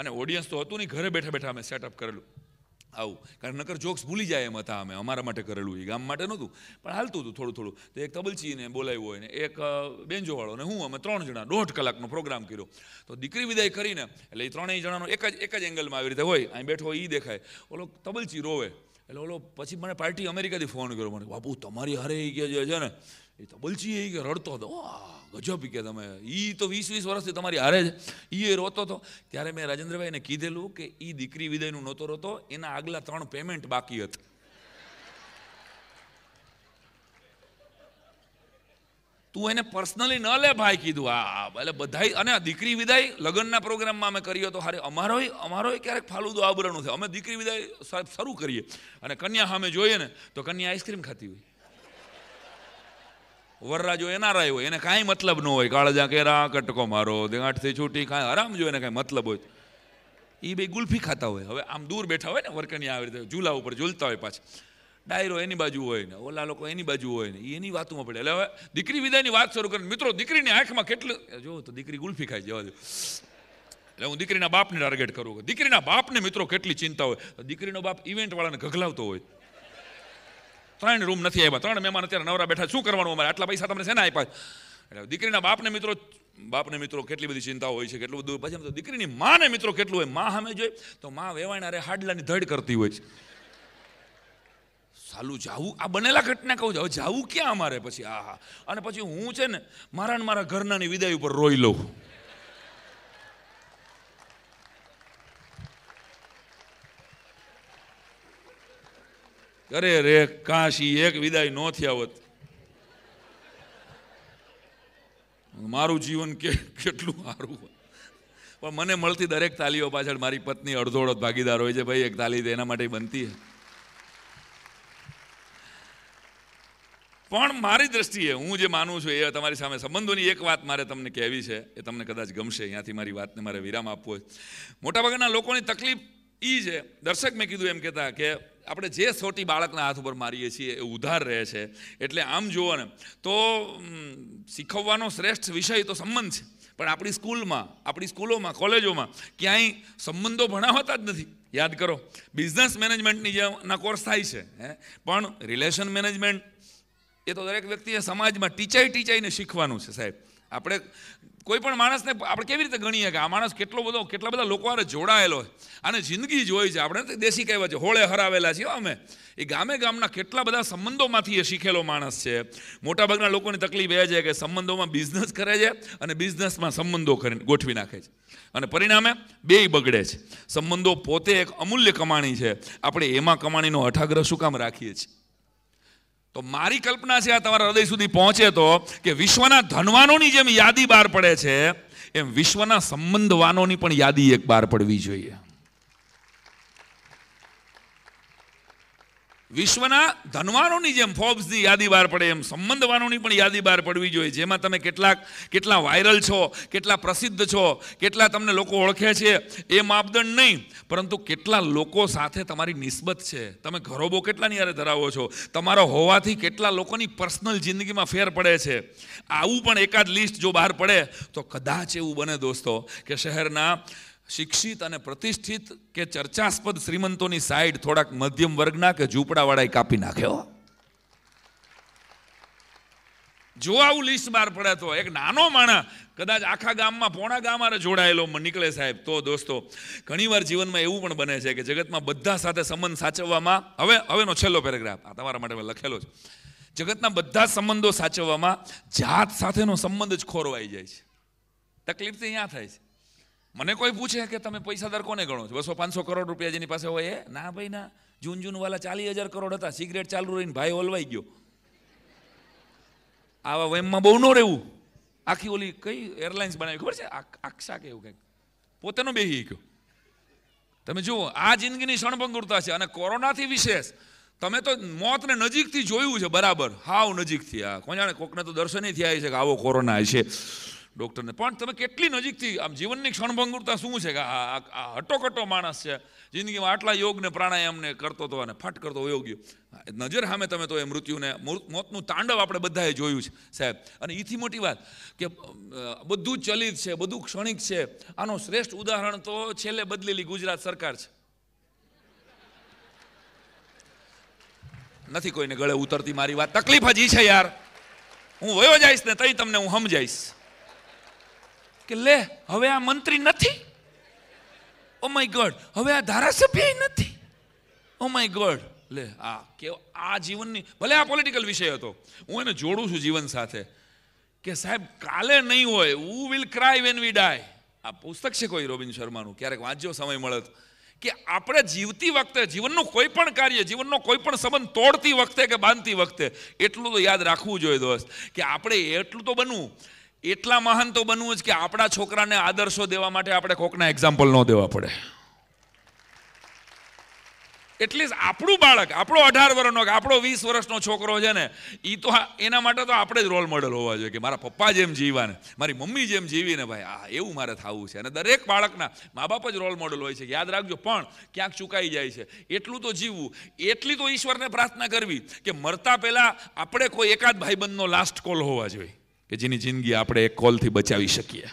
અને ઓડિયન્સ તો હતું નહીં ઘરે બેઠા બેઠા અમે સેટઅપ કરેલું આવું કારણ નકર જોક્સ ભૂલી જાય એમ હતા અમે અમારા માટે કરેલું એ ગામ માટે નહોતું પણ હાલતું હતું થોડું થોડું તો એક તબલચીને બોલાવ્યો હોય ને એક બેન્જોવાળો ને હું અમે ત્રણ જણા દોઢ કલાકનો પ્રોગ્રામ કર્યો તો દીકરી વિદાય કરીને એટલે એ ત્રણેય જણાનો એક જ એક જ એંગલમાં આવી રીતે હોય અહીં બેઠો હોય એ દેખાય ઓલો તબલચી રોવે એટલે ઓલો પછી મને પાર્ટી અમેરિકાથી ફોન કર્યો મને બાપુ તમારી હારે એ કે છે ને એ તો બલજી એ કે રડતો હતો ગજબ કે તમે એ તો વીસ વીસ વર્ષથી તમારી હારે જ એ રોતો હતો ત્યારે મેં રાજેન્દ્રભાઈને કીધેલું કે એ દીકરી વિદાયનું નહોતો રોતો એના આગલા ત્રણ પેમેન્ટ બાકી હતા તું એને પર્સનલી ન લે ભાઈ કીધું આ એટલે બધાય અને દીકરી વિદાય લગ્નના પ્રોગ્રામમાં અમે કર્યો હતો હારે અમારોય અમારોય ક્યારેક ફાલુદો આબરણું છે અમે દીકરી વિદાય સાહેબ શરૂ કરીએ અને કન્યા સામે જોઈએ ને તો કન્યા આઈસ્ક્રીમ ખાતી હોય વરરાજો એના એનારાય હોય એને કાંઈ મતલબ ન હોય કાળજા કેરા કટકો મારો દેહાટથી છૂટી કાંઈ આરામ જો એને કાંઈ મતલબ હોય એ બે ગુલ્ફી ખાતા હોય હવે આમ દૂર બેઠા હોય ને વર્કરની આવી રીતે ઝૂલા ઉપર ઝૂલતા હોય પાછા ડાયરો એની બાજુ હોય ને ઓલા લોકો એની બાજુ હોય ને એની વાતોમાં પડે એટલે હવે દીકરી વિદાયની વાત શરૂ કરીને મિત્રો દીકરીની આંખમાં કેટલું જો તો દીકરી ગુલ્ફી ખાઈ જવા દે એટલે હું દીકરીના બાપને ટાર્ગેટ કરું દીકરીના બાપને મિત્રો કેટલી ચિંતા હોય દીકરીનો બાપ ઇવેન્ટવાળાને ઘઘલાવતો હોય ત્રણ રૂમ નથી આવ્યા ત્રણ મહેમાન અત્યારે નવરા બેઠા શું કરવાનું અમારે આટલા પૈસા તમને શેના આપ્યા એટલે દીકરીના બાપને મિત્રો બાપને મિત્રો કેટલી બધી ચિંતાઓ હોય છે કેટલું બધું પછી તો દીકરીની માને મિત્રો કેટલું હોય મા સામે જોઈએ તો મા વેવાણા રે હાડલાની ધડ કરતી હોય છે સાલું જાવું આ બનેલા ઘટના કહું છું હવે જાવું ક્યાં અમારે પછી આ હા અને પછી હું છે ને મારા ને મારા ઘરનાની વિદાય ઉપર રોઈ લઉં અરે રે કાશી એક વિદાય ન થયા હોત મારું જીવન કે કેટલું સારું પણ મને મળતી દરેક તાલીઓ પાછળ મારી પત્ની અડધો અડધ ભાગીદાર હોય છે ભાઈ એક તાલી એના માટે બનતી પણ મારી દ્રષ્ટિએ હું જે માનું છું એ તમારી સામે સંબંધોની એક વાત મારે તમને કહેવી છે એ તમને કદાચ ગમશે અહીંયાથી મારી વાતને મારે વિરામ આપવો હોય મોટાભાગના લોકોની તકલીફ એ જે દર્શક મેં કીધું એમ કહેતા કે આપણે જે સોટી બાળકના હાથ ઉપર મારીએ છીએ એ ઉધાર રહે છે એટલે આમ જુઓ ને તો શીખવવાનો શ્રેષ્ઠ વિષય તો સંબંધ છે પણ આપણી સ્કૂલમાં આપણી સ્કૂલોમાં કોલેજોમાં ક્યાંય સંબંધો ભણાવતા જ નથી યાદ કરો બિઝનેસ મેનેજમેન્ટની જેના કોર્સ થાય છે હે પણ રિલેશન મેનેજમેન્ટ એ તો દરેક વ્યક્તિએ સમાજમાં ટીચાઈ ટીચાઈને શીખવાનું છે સાહેબ આપણે કોઈ પણ માણસને આપણે કેવી રીતે ગણીએ કે આ માણસ કેટલો બધો કેટલા બધા લોકો હારે જોડાયેલો છે અને જિંદગી જોઈ છે આપણે દેશી કહેવાય છે હોળે હરાવેલા છીએ અમે એ ગામે ગામના કેટલા બધા સંબંધોમાંથી એ શીખેલો માણસ છે મોટાભાગના લોકોની તકલીફ એ છે કે સંબંધોમાં બિઝનેસ કરે છે અને બિઝનેસમાં સંબંધો કરીને ગોઠવી નાખે છે અને પરિણામે બેય બગડે છે સંબંધો પોતે એક અમૂલ્ય કમાણી છે આપણે એમાં કમાણીનો અઠાગ્રહ શું કામ રાખીએ છીએ તો મારી કલ્પના છે આ તમારા હૃદય સુધી પહોંચે તો કે વિશ્વના ધનવાનોની જેમ યાદી બહાર પડે છે એમ વિશ્વના સંબંધવાનોની પણ યાદી એક બહાર પડવી જોઈએ વિશ્વના ધનવાનોની જેમ ફોબ્સની યાદી બહાર પડે એમ સંબંધવાનોની પણ યાદી બહાર પડવી જોઈએ જેમાં તમે કેટલાક કેટલા વાયરલ છો કેટલા પ્રસિદ્ધ છો કેટલા તમને લોકો ઓળખે છે એ માપદંડ નહીં પરંતુ કેટલા લોકો સાથે તમારી નિસ્બત છે તમે ઘરોબો કેટલાની યારે ધરાવો છો તમારો હોવાથી કેટલા લોકોની પર્સનલ જિંદગીમાં ફેર પડે છે આવું પણ એકાદ લિસ્ટ જો બહાર પડે તો કદાચ એવું બને દોસ્તો કે શહેરના શિક્ષિત અને પ્રતિષ્ઠિત કે ચર્ચાસ્પદ શ્રીમંતોની સાઈડ થોડાક મધ્યમ વર્ગના કે ઝૂંપડાવાળાએ કાપી નાખ્યો જો આવું લિસ્ટ બહાર પડે તો એક નાનો માણા કદાચ આખા ગામમાં પોણા ગામ જોડાયેલો નીકળે સાહેબ તો દોસ્તો ઘણીવાર જીવનમાં એવું પણ બને છે કે જગતમાં બધા સાથે સંબંધ સાચવવામાં હવે હવેનો છેલ્લો પેરેગ્રાફ આ તમારા માટે મેં લખેલો છે જગતના બધા સંબંધો સાચવવામાં જાત સાથેનો સંબંધ જ ખોરવાઈ જાય છે તકલીફ તો અહીંયા થાય છે મને કોઈ પૂછે કે તમે પૈસાદાર કોને ગણો છો બસો પાંચસો કરોડ રૂપિયા જેની પાસે હોય એ ના ભાઈ ના જૂન જૂનવાલા ચાલીસ હજાર કરોડ હતા સિગરેટ ચાલુ રહીને ભાઈ ઓલવાઈ ગયો આવા વેમમાં બહુ ન રહેવું આખી ઓલી કઈ એરલાઇન્સ બનાવી ખબર છે આક્ષા કે એવું કંઈક પોતેનો બેહી ગયો તમે જુઓ આ જિંદગીની ક્ષણભંગુરતા છે અને કોરોનાથી વિશેષ તમે તો મોતને નજીકથી જોયું છે બરાબર હાવ નજીકથી આ કોણ જાણે કોકને તો દર્શન થયા છે કે આવો કોરોના છે ડૉક્ટરને પણ તમે કેટલી નજીકથી આમ જીવનની ક્ષણભંગુરતા શું છે કે આ હટોકટો માણસ છે જિંદગીમાં આટલા યોગને પ્રાણાયામને કરતો હતો અને ફટ કરતો યોગ્ય નજર સામે તમે તો એ મૃત્યુને મોતનું તાંડવ આપણે બધાએ જોયું છે સાહેબ અને એથી મોટી વાત કે બધું ચલિત છે બધું ક્ષણિક છે આનો શ્રેષ્ઠ ઉદાહરણ તો છેલ્લે બદલેલી ગુજરાત સરકાર છે નથી કોઈને ગળે ઉતરતી મારી વાત તકલીફ હજી છે યાર હું વયો જઈશ ને તઈ તમને હું સમજાઈશ કે લે હવે આ મંત્રી નથી ઓ માય ગોડ હવે આ ધારાસભ્ય નથી ઓ માય ગોડ લે આ કે આ જીવનની ભલે આ પોલિટિકલ વિષય હતો હું એને જોડું છું જીવન સાથે કે સાહેબ કાલે નહીં હોય who will cry when we die આ પુસ્તક છે કોઈ રોબિન શર્માનું ક્યારેક વાંચજો સમય મળે તો કે આપણે જીવતી વખતે જીવનનું કોઈ પણ કાર્ય જીવનનો કોઈ પણ સંબંધ તોડતી વખતે કે બાંધતી વખતે એટલું તો યાદ રાખવું જોઈએ દોસ્ત કે આપણે એટલું તો બનવું એટલા મહાન તો બનવું જ કે આપણા છોકરાને આદર્શો દેવા માટે આપણે કોકના એક્ઝામ્પલ ન દેવા પડે એટલે આપણું બાળક આપણો અઢાર વર્ષનો કે આપણો વીસ વર્ષનો છોકરો છે ને એ તો એના માટે તો આપણે જ રોલ મોડલ હોવા જોઈએ કે મારા પપ્પા જેમ જીવાને મારી મમ્મી જેમ જીવીને ભાઈ આ એવું મારે થવું છે અને દરેક બાળકના મા બાપ જ રોલ મોડલ હોય છે યાદ રાખજો પણ ક્યાંક ચૂકાઈ જાય છે એટલું તો જીવવું એટલી તો ઈશ્વરને પ્રાર્થના કરવી કે મરતા પહેલાં આપણે કોઈ એકાદ ભાઈબંધનો લાસ્ટ કોલ હોવા જોઈએ કે જેની જિંદગી આપણે એક કોલથી બચાવી શકીએ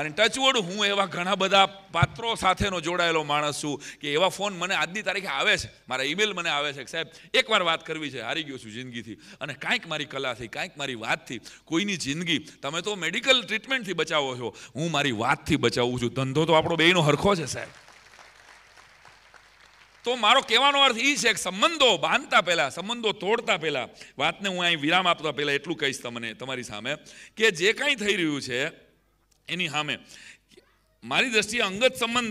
અને ટચવોડ હું એવા ઘણા બધા પાત્રો સાથેનો જોડાયેલો માણસ છું કે એવા ફોન મને આજની તારીખે આવે છે મારા ઈમેલ મને આવે છે કે સાહેબ એકવાર વાત કરવી છે હારી ગયો છું જિંદગીથી અને કાંઈક મારી કલાથી કાંઈક મારી વાતથી કોઈની જિંદગી તમે તો મેડિકલ ટ્રીટમેન્ટથી બચાવો છો હું મારી વાતથી બચાવું છું ધંધો તો આપણો બેયનો હરખો છે સાહેબ તો મારો કહેવાનો અર્થ એ છે કે સંબંધો બાંધતા પહેલાં સંબંધો તોડતા પહેલાં વાતને હું અહીં વિરામ આપતા પહેલાં એટલું કહીશ તમને તમારી સામે કે જે કાંઈ થઈ રહ્યું છે એની સામે મારી દ્રષ્ટિએ અંગત સંબંધ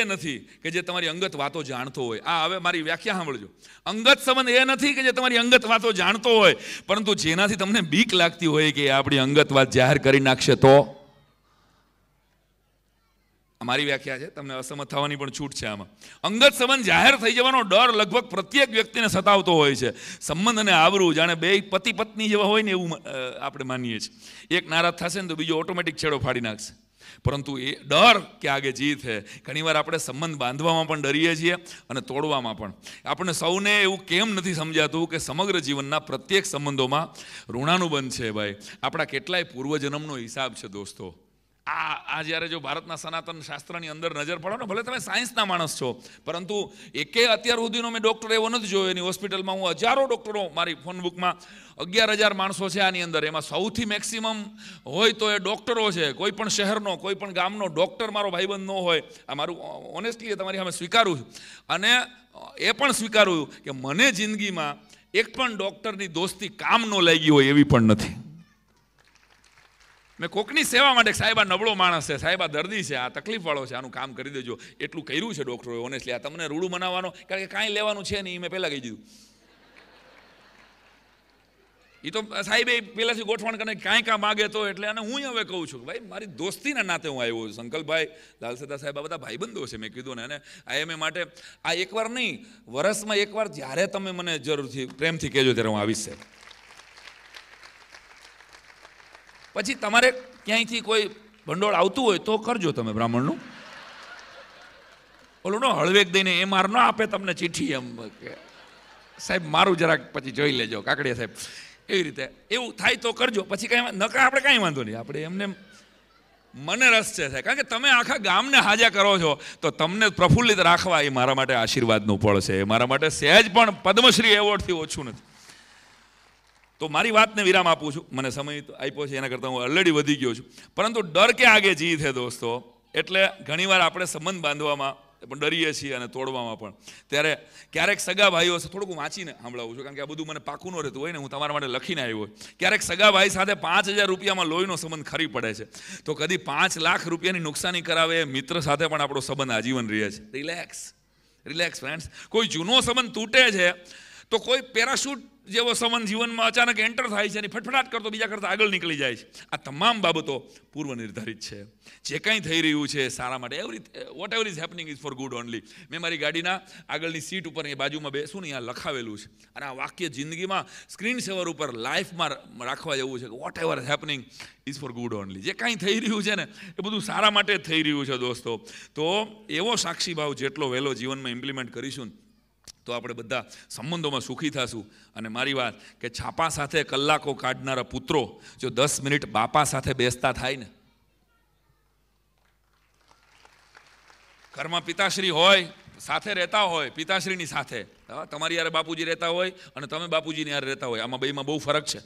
એ નથી કે જે તમારી અંગત વાતો જાણતો હોય આ હવે મારી વ્યાખ્યા સાંભળજો અંગત સંબંધ એ નથી કે જે તમારી અંગત વાતો જાણતો હોય પરંતુ જેનાથી તમને બીક લાગતી હોય કે આપણી અંગત વાત જાહેર કરી નાખશે તો મારી વ્યાખ્યા છે તમને અસમત થવાની પણ છૂટ છે આમાં અંગત સંબંધ જાહેર થઈ જવાનો ડર લગભગ પ્રત્યેક વ્યક્તિને સતાવતો હોય છે સંબંધ અને આબરૂ જાણે બે પતિ પત્ની જેવા હોય ને એવું આપણે માનીએ છીએ એક નારાજ થશે ને તો બીજો ઓટોમેટિક છેડો ફાડી નાખશે પરંતુ એ ડર કે આગે જીત છે ઘણીવાર આપણે સંબંધ બાંધવામાં પણ ડરીએ છીએ અને તોડવામાં પણ આપણને સૌને એવું કેમ નથી સમજાતું કે સમગ્ર જીવનના પ્રત્યેક સંબંધોમાં ઋણાનુબંધ છે ભાઈ આપણા કેટલાય પૂર્વજન્મનો હિસાબ છે દોસ્તો આ આ જ્યારે જો ભારતના સનાતન શાસ્ત્રની અંદર નજર પડો ને ભલે તમે સાયન્સના માણસ છો પરંતુ એકે અત્યાર સુધીનો મેં ડૉક્ટર એવો નથી જોયો એની હોસ્પિટલમાં હું હજારો ડૉક્ટરો મારી ફોન બુકમાં અગિયાર હજાર માણસો છે આની અંદર એમાં સૌથી મેક્સિમમ હોય તો એ ડૉક્ટરો છે કોઈ પણ શહેરનો કોઈ પણ ગામનો ડૉક્ટર મારો ભાઈબંધ ન હોય આ મારું ઓનેસ્ટલી તમારી સામે સ્વીકારું અને એ પણ સ્વીકારું કે મને જિંદગીમાં એક પણ ડૉક્ટરની દોસ્તી કામ ન લાગી હોય એવી પણ નથી મેં કોકની સેવા માટે સાહેબ આ નબળો માણસ છે સાહેબ આ દર્દી છે આ તકલીફવાળો છે આનું કામ કરી દેજો એટલું કર્યું છે ડૉક્ટરોએ ઓનેસ્ટલી આ તમને રૂડું બનાવવાનો કારણ કે કાંઈ લેવાનું છે નહીં મેં પહેલાં કહી દીધું એ તો સાહેબ એ પહેલાંથી ગોઠવણ કરીને કાંઈ કાં માગે તો એટલે અને હું હવે કહું છું ભાઈ મારી દોસ્તીના નાતે હું આવ્યો છું સંકલ્પભાઈ લાલસદા સાહેબ આ બધા ભાઈબંધો છે મેં કીધું ને અને આઈએમએ માટે આ એકવાર નહીં વરસમાં એકવાર જ્યારે તમે મને જરૂરથી પ્રેમથી કહેજો ત્યારે હું આવીશ સાહેબ પછી તમારે ક્યાંયથી કોઈ ભંડોળ આવતું હોય તો કરજો તમે બ્રાહ્મણનું ઓલું નો હળવેક દઈને એ માર ન આપે તમને ચિઠ્ઠી એમ કે સાહેબ મારું જરાક પછી જોઈ લેજો કાકડિયા સાહેબ એવી રીતે એવું થાય તો કરજો પછી કાંઈ ન આપણે કાંઈ વાંધો નહીં આપણે એમને મને રસ છે સાહેબ કારણ કે તમે આખા ગામને હાજા કરો છો તો તમને પ્રફુલ્લિત રાખવા એ મારા માટે આશીર્વાદનું ફળ છે એ મારા માટે સહેજ પણ પદ્મશ્રી એવોર્ડથી ઓછું નથી તો મારી વાતને વિરામ આપું છું મને સમય આપ્યો છે એના કરતાં હું ઓલરેડી વધી ગયો છું પરંતુ ડર કે આગે જીત હે દોસ્તો એટલે ઘણીવાર આપણે સંબંધ બાંધવામાં પણ ડરીએ છીએ અને તોડવામાં પણ ત્યારે ક્યારેક સગા ભાઈઓ છે થોડુંક વાંચીને સાંભળાવું છું કારણ કે આ બધું મને પાકું ન રહેતું હોય ને હું તમારા માટે લખીને આવ્યો ક્યારેક સગા ભાઈ સાથે પાંચ હજાર રૂપિયામાં લોહીનો સંબંધ ખરી પડે છે તો કદી પાંચ લાખ રૂપિયાની નુકસાની કરાવે મિત્ર સાથે પણ આપણો સંબંધ આજીવન રહે છે રિલેક્સ રિલેક્સ ફ્રેન્ડ્સ કોઈ જૂનો સંબંધ તૂટે છે તો કોઈ પેરાશૂટ જેવો સંબંધ જીવનમાં અચાનક એન્ટર થાય છે અને ફટફટાટ કરતો બીજા કરતાં આગળ નીકળી જાય છે આ તમામ બાબતો પૂર્વ નિર્ધારિત છે જે કાંઈ થઈ રહ્યું છે સારા માટે every whatever is happening is for good only મેં મારી ગાડીના આગળની સીટ ઉપર એ બાજુમાં બેસું ને અહીંયા લખાવેલું છે અને આ વાક્ય જિંદગીમાં સ્ક્રીન સેવર ઉપર લાઈફમાં રાખવા જેવું છે કે whatever happening is for good only જે કાંઈ થઈ રહ્યું છે ને એ બધું સારા માટે જ થઈ રહ્યું છે દોસ્તો તો એવો સાક્ષી ભાવ જેટલો વહેલો જીવનમાં ઇમ્પ્લિમેન્ટ કરીશું તો આપણે બધા સંબંધોમાં સુખી થશું અને મારી વાત કે છાપા સાથે કલાકો કાઢનારા પુત્રો જો દસ મિનિટ બાપા સાથે બેસતા થાય ને ઘરમાં પિતાશ્રી હોય સાથે રહેતા હોય પિતાશ્રીની સાથે તમારી યારે બાપુજી રહેતા હોય અને તમે બાપુજીની યારે રહેતા હોય આમાં બેમાં બહુ ફરક છે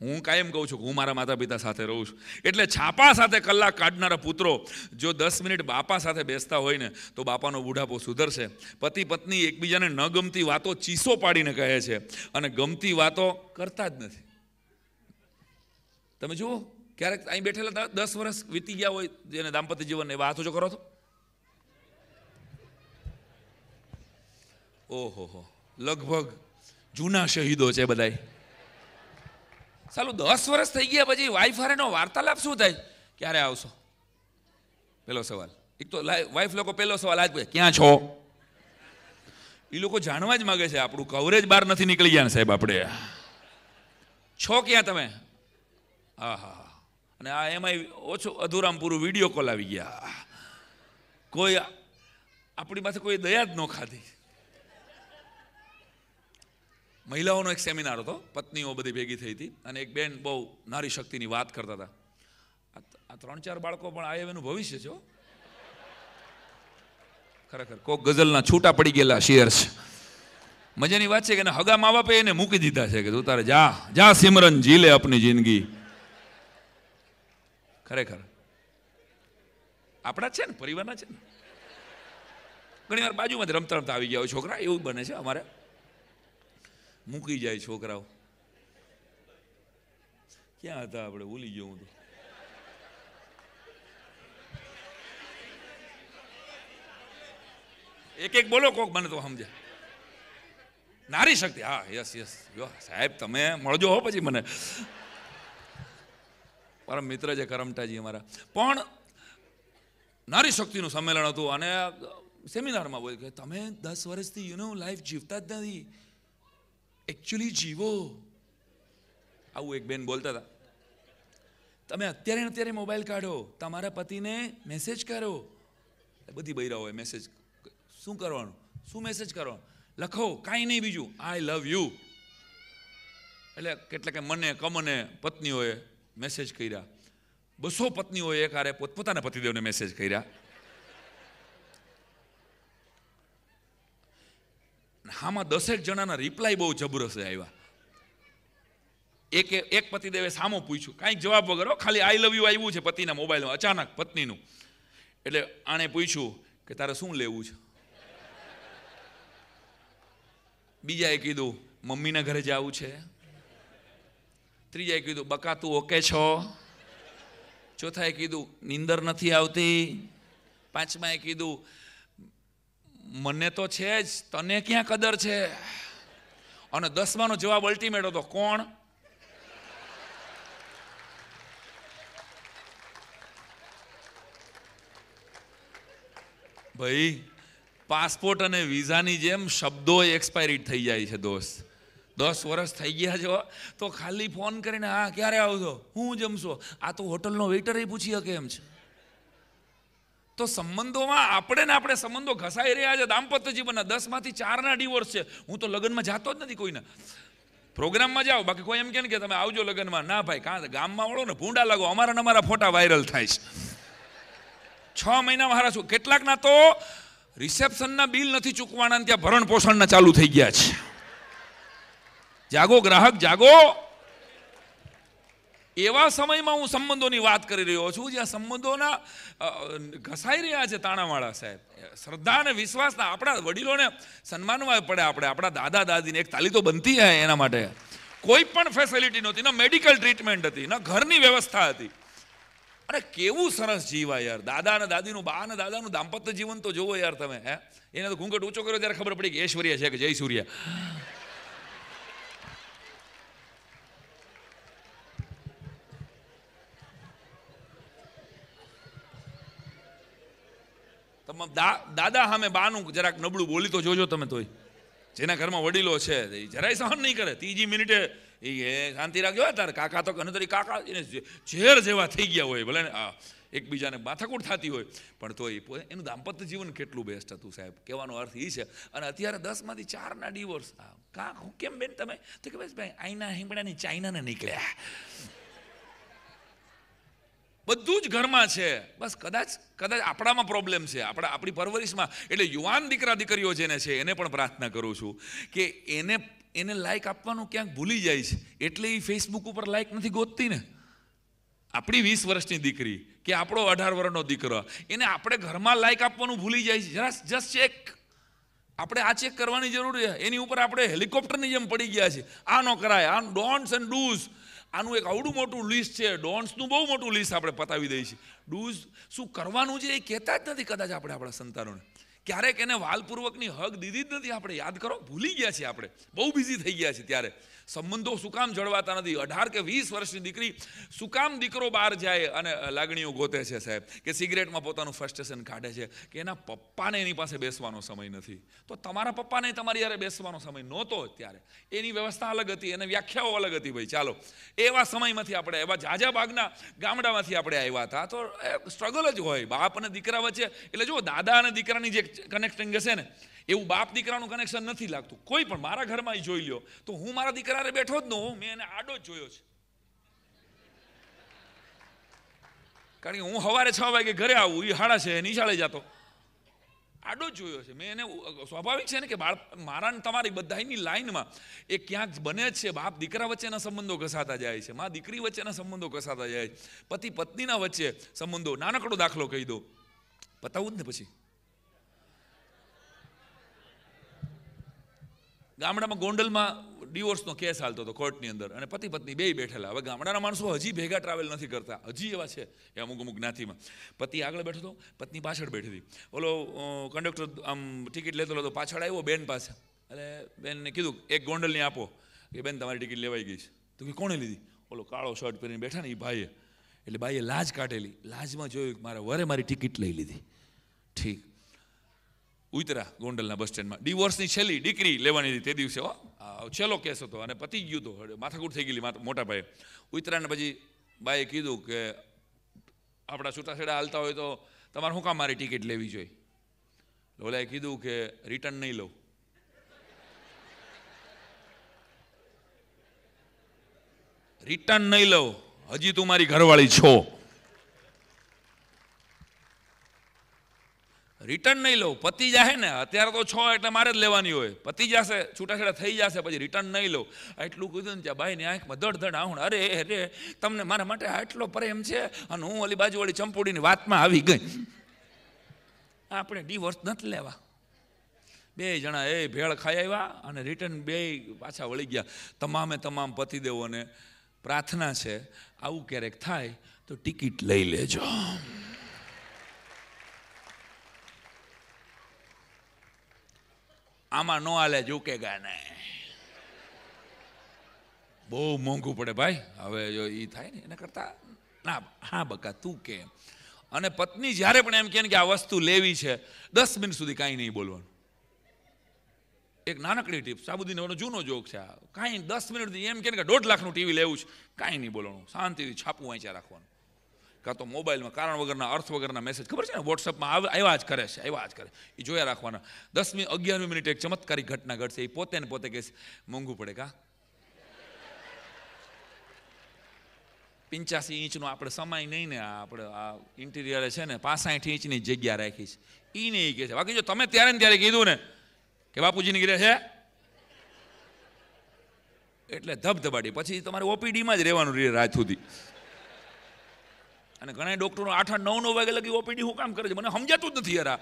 હું કાયમ કહું છું કે હું મારા માતા પિતા સાથે રહું છું એટલે છાપા સાથે કલાક કાઢનારા પુત્રો જો દસ મિનિટ બાપા સાથે બેસતા હોય ને તો બાપાનો બુઢાપો સુધરશે પતિ પત્ની એકબીજાને ન ગમતી વાતો ચીસો પાડીને કહે છે અને ગમતી વાતો કરતા જ નથી તમે જુઓ ક્યારેક અહીં બેઠેલા દસ વર્ષ વીતી ગયા હોય જેને દાંપત્ય જીવન એવા હાથો જો કરો તો ઓહો હો લગભગ જૂના શહીદો છે બધાય ચાલુ દસ વર્ષ થઈ ગયા પછી વાઈફ હારેનો વાર્તાલાપ શું થાય ક્યારે આવશો પેલો સવાલ એક તો વાઈફ લોકો પહેલો સવાલ આજ ક્યાં છો એ લોકો જાણવા જ માગે છે આપણું કવરેજ બહાર નથી નીકળી ગયા ને સાહેબ આપણે છો ક્યાં તમે હા હા અને આ એમાંય ઓછું અધૂરામ પૂરું વિડીયો કોલ આવી ગયા કોઈ આપણી પાસે કોઈ દયા જ ન ખાધી મહિલાઓનો એક સેમિનાર હતો પત્નીઓ બધી ભેગી થઈ હતી અને એક બેન બહુ નારી શક્તિની વાત કરતા હતા આ ત્રણ ચાર બાળકો પણ આ એનું ભવિષ્ય છે ખરેખર કોક ગઝલના છૂટા પડી ગયેલા શિયર્સ મજાની વાત છે કે હગા મા બાપે એને મૂકી દીધા છે કે તું તારે જા જા સિમરન જીલે આપની જિંદગી ખરેખર આપણા છે ને પરિવારના છે ને ઘણી વાર બાજુમાંથી રમતા રમતા આવી ગયા હોય છોકરા એવું બને છે અમારે મૂકી જાય છોકરાઓ ક્યાં હતા આપણે ભૂલી ગયો તો એક એક બોલો કોક મને તો સમજે નારી શક્તિ હા યસ યસ જો સાહેબ તમે મળજો હો પછી મને પરમ મિત્ર છે કરમટાજી અમારા પણ નારી શક્તિનું સંમેલન હતું અને સેમિનારમાં બોલ કે તમે દસ વર્ષથી યુ નો લાઈફ જીવતા જ નથી એકચ્યુઅલી જીવો આવું એક બેન બોલતા હતા તમે અત્યારે અત્યારે મોબાઈલ કાઢો તમારા પતિને મેસેજ કરો બધી બૈરા હોય મેસેજ શું કરવાનું શું મેસેજ કરો લખો કાંઈ નહીં બીજું આઈ લવ યુ એટલે કેટલાક મને કમને પત્નીઓએ મેસેજ કર્યા બસો પત્નીઓએ કારે પોતપોતાના પતિદેવને મેસેજ કર્યા આમાં દસેક જણાના રિપ્લાય બહુ જબરસ્ત આવ્યા એક એક પતિદેવે સામો પૂછ્યું કાંઈક જવાબ વગર ખાલી આઈ લવ યુ આવ્યું છે પતિના મોબાઈલમાં અચાનક પત્નીનું એટલે આણે પૂછ્યું કે તારે શું લેવું છે બીજાએ કીધું મમ્મીના ઘરે જવું છે ત્રીજાએ કીધું બકા તું ઓકે છો ચોથાએ કીધું નીંદર નથી આવતી પાંચમાએ કીધું મને તો છે જ તને ક્યાં કદર છે અને દસમાનો જવાબ અલ્ટિમેટ હતો કોણ ભાઈ પાસપોર્ટ અને વિઝાની જેમ શબ્દો એક્સપાયરી થઈ જાય છે દોસ્ત દસ વર્ષ થઈ ગયા છો તો ખાલી ફોન કરીને હા ક્યારે આવજો હું જમશો આ તો હોટલનો વેઇટરે પૂછી શકે એમ છે તો સંબંધોમાં આપણે ને આપણે સંબંધો ઘસાઈ રહ્યા છે દાંપત્ય જીવનના દસમાંથી ચારના ડિવોર્સ છે હું તો લગ્નમાં જાતો જ નથી કોઈને પ્રોગ્રામમાં જાઓ બાકી કોઈ એમ કે તમે આવજો લગ્નમાં ના ભાઈ કાં ગામમાં વળો ને ભૂંડા લાગો અમારા ને અમારા ફોટા વાયરલ થાય છે છ મહિના હારા છું કેટલાકના તો રિસેપ્શનના બિલ નથી ચૂકવાના ત્યાં ભરણ પોષણના ચાલુ થઈ ગયા છે જાગો ગ્રાહક જાગો એવા સમયમાં હું સંબંધોની વાત કરી રહ્યો છું જ્યાં સંબંધોના ઘસાઈ રહ્યા છે તાણાવાળા સાહેબ શ્રદ્ધા અને વિશ્વાસના આપણા વડીલોને સન્માનવા પડે આપણે આપણા દાદા દાદીને એક તાલી તો બનતી હોય એના માટે કોઈ પણ ફેસિલિટી નહોતી ન મેડિકલ ટ્રીટમેન્ટ હતી ન ઘરની વ્યવસ્થા હતી અને કેવું સરસ જીવા યાર દાદા અને દાદીનું બા અને દાદાનું દાંપત્ય જીવન તો જોવો યાર તમે હે એને તો ઘૂંઘટ ઊંચો કર્યો ત્યારે ખબર પડી કે ઐશ્વર્ય છે કે જય સૂર્યા તમે દાદા સામે બાનું જરાક નબળું બોલી તો જોજો તમે તોય જેના ઘરમાં વડીલો છે એ જરાય સહન નહીં કરે ત્રીજી મિનિટે એ શાંતિ રાખ્યો તારે કાકા તો કહે તરી કાકા એને ઝેર જેવા થઈ ગયા હોય ભલે એકબીજાને માથાકૂટ થતી હોય પણ તો એ એનું દાંપત્ય જીવન કેટલું બેસ્ટ હતું સાહેબ કહેવાનો અર્થ એ છે અને અત્યારે દસમાંથી ચારના ડિવોર્સ કાં હું કેમ બેન તમે તો કે ભાઈ આઈના હિંગડાની ચાઇનાને નીકળ્યા બધું જ ઘરમાં છે બસ કદાચ કદાચ આપણામાં પ્રોબ્લેમ છે આપણા આપણી પરવરિશમાં એટલે યુવાન દીકરા દીકરીઓ જેને છે એને પણ પ્રાર્થના કરું છું કે એને એને લાઇક આપવાનું ક્યાંક ભૂલી જાય છે એટલે એ ફેસબુક ઉપર લાઇક નથી ગોતતી ને આપણી વીસ વર્ષની દીકરી કે આપણો અઢાર વર્ષનો દીકરો એને આપણે ઘરમાં લાઇક આપવાનું ભૂલી જાય છે જરા જસ્ટ ચેક આપણે આ ચેક કરવાની જરૂર છે એની ઉપર આપણે હેલિકોપ્ટરની જેમ પડી ગયા છે આ ન કરાય આ ડોન્ટ્સ એન્ડ ડૂઝ આનું એક આવડું મોટું લિસ્ટ છે ડોન્સનું બહુ મોટું લિસ્ટ આપણે પતાવી દઈએ છીએ ડૂઝ શું કરવાનું છે એ કહેતા જ નથી કદાચ આપણે આપણા સંતાનોને ક્યારેક એને વાલપૂર્વકની હક દીધી જ નથી આપણે યાદ કરો ભૂલી ગયા છીએ આપણે બહુ બિઝી થઈ ગયા છીએ ત્યારે સંબંધો સુકામ જળવાતા નથી અઢાર કે વીસ વર્ષની દીકરી સુકામ દીકરો બહાર જાય અને લાગણીઓ ગોતે છે સાહેબ કે સિગરેટમાં પોતાનું ફ્રસ્ટ્રેશન કાઢે છે કે એના પપ્પાને એની પાસે બેસવાનો સમય નથી તો તમારા પપ્પાને તમારી યારે બેસવાનો સમય નહોતો ત્યારે એની વ્યવસ્થા અલગ હતી અને વ્યાખ્યાઓ અલગ હતી ભાઈ ચાલો એવા સમયમાંથી આપણે એવા ઝાઝા ભાગના ગામડામાંથી આપણે આવ્યા હતા તો સ્ટ્રગલ જ હોય બાપ અને દીકરા વચ્ચે એટલે જુઓ દાદા અને દીકરાની જે કનેક્ટિંગ હશે ને એવું બાપ દીકરાનું કનેક્શન નથી લાગતું કોઈ પણ મારા ઘરમાં એ જોઈ લ્યો તો હું મારા દીકરાને બેઠો જ ન હોઉં મેં એને આડો જ જોયો છે કારણ કે હું સવારે છ વાગે ઘરે આવું એ હાડા છે નિશાળે જતો આડો જ જોયો છે મેં એને સ્વાભાવિક છે ને કે બાળ મારા ને તમારી બધાની લાઈનમાં એ ક્યાંક બને જ છે બાપ દીકરા વચ્ચેના સંબંધો ઘસાતા જાય છે મા દીકરી વચ્ચેના સંબંધો ઘસાતા જાય છે પતિ પત્નીના વચ્ચે સંબંધો નાનકડો દાખલો કહી દો પતાવું જ ને પછી ગામડામાં ગોંડલમાં ડિવોર્સનો કેસ હાલતો હતો કોર્ટની અંદર અને પતિ પત્ની બે બેઠેલા હવે ગામડાના માણસો હજી ભેગા ટ્રાવેલ નથી કરતા હજી એવા છે એ અમુક અમુક જ્ઞાતિમાં પતિ આગળ બેઠો હતો પત્ની પાછળ બેઠી હતી ઓલો કંડક્ટર આમ ટિકિટ લેતો હતો પાછળ આવ્યો બેન પાસે એટલે બેનને કીધું એક ગોંડલની આપો કે બેન તમારી ટિકિટ લેવાઈ ગઈ છે તો કે કોણે લીધી ઓલો કાળો શર્ટ પહેરીને બેઠા ને એ ભાઈએ એટલે ભાઈએ લાજ કાઢેલી લાજમાં જોયું કે મારા વરે મારી ટિકિટ લઈ લીધી ઠીક ઉતરા ગોંડલના બસ સ્ટેન્ડમાં ડિવોર્સની છેલ્લી દીકરી લેવાની હતી તે દિવસે હો છેલ્લો કેસ હતો અને પતી ગયું તો માથાકૂટ થઈ ગયેલી મોટા ભાઈએ ઉતરાને પછી બાએ કીધું કે આપણા છૂટાછેડા હાલતા હોય તો તમારે શું કામ મારી ટિકિટ લેવી જોઈએ ઓલાએ કીધું કે રિટર્ન નહીં લઉં રિટર્ન નહીં લઉં હજી તું મારી ઘરવાળી છો રિટર્ન નહીં લઉં પતિ જાહે ને અત્યારે તો છ એટલે મારે જ લેવાની હોય પતી જશે છૂટાછેડા થઈ જશે પછી રિટર્ન નહીં લઉં આટલું કીધું ને ત્યાં બાઈને આંખમાં ધડ ધડ આવું અરે અરે તમને મારા માટે આટલો પ્રેમ છે અને હું ઓલી બાજુવાળી ચંપોડીની વાતમાં આવી ગઈ આપણે ડિવોર્સ નથી લેવા બે જણા એ ભેળ ખાઈ આવ્યા અને રિટર્ન બે પાછા વળી ગયા તમામે તમામ પતિદેવોને પ્રાર્થના છે આવું ક્યારેક થાય તો ટિકિટ લઈ લેજો આમાં ન હાલે ઝૂકેગા નહીં બહુ મોંઘું પડે ભાઈ હવે જો એ થાય ને એના કરતા ના હા બકા તું કે અને પત્ની જ્યારે પણ એમ કહે કે આ વસ્તુ લેવી છે દસ મિનિટ સુધી કાંઈ નહીં બોલવાનું એક નાનકડી ટીપ સાબુદીનો જૂનો જોક છે કાંઈ દસ મિનિટથી એમ કે દોઢ લાખનું ટીવી લેવું છે કાંઈ નહીં બોલવાનું શાંતિથી છાપું વાંચ્યા રાખવાનું કાં તો મોબાઈલમાં કારણ વગરના અર્થ વગરના મેસેજ ખબર છે ને વોટ્સઅપમાં આવ્યા જ કરે છે આવ્યા જ કરે એ જોયા રાખવાના દસમી અગિયારમી મિનિટે એક ચમત્કારી ઘટના ઘટશે એ પોતે ને પોતે કહેશે મોંઘું પડે કા પિંચાસી ઇંચનો આપણે સમય નહીં ને આપણે આ ઇન્ટિરિયરે છે ને પાસાઠ ઇંચની જગ્યા રાખી છે એ નહીં કહે છે બાકી જો તમે ત્યારે ને ત્યારે કીધું ને કે બાપુજીની ઘરે છે એટલે ધબધબાટી પછી તમારે ઓપીડીમાં જ રહેવાનું રહે રાત સુધી અને ઘણા ડૉક્ટરો આઠ આઠ નવ નવ વાગે લગી ઓપીડી હું કામ કરે છે મને સમજાતું જ નથી યાર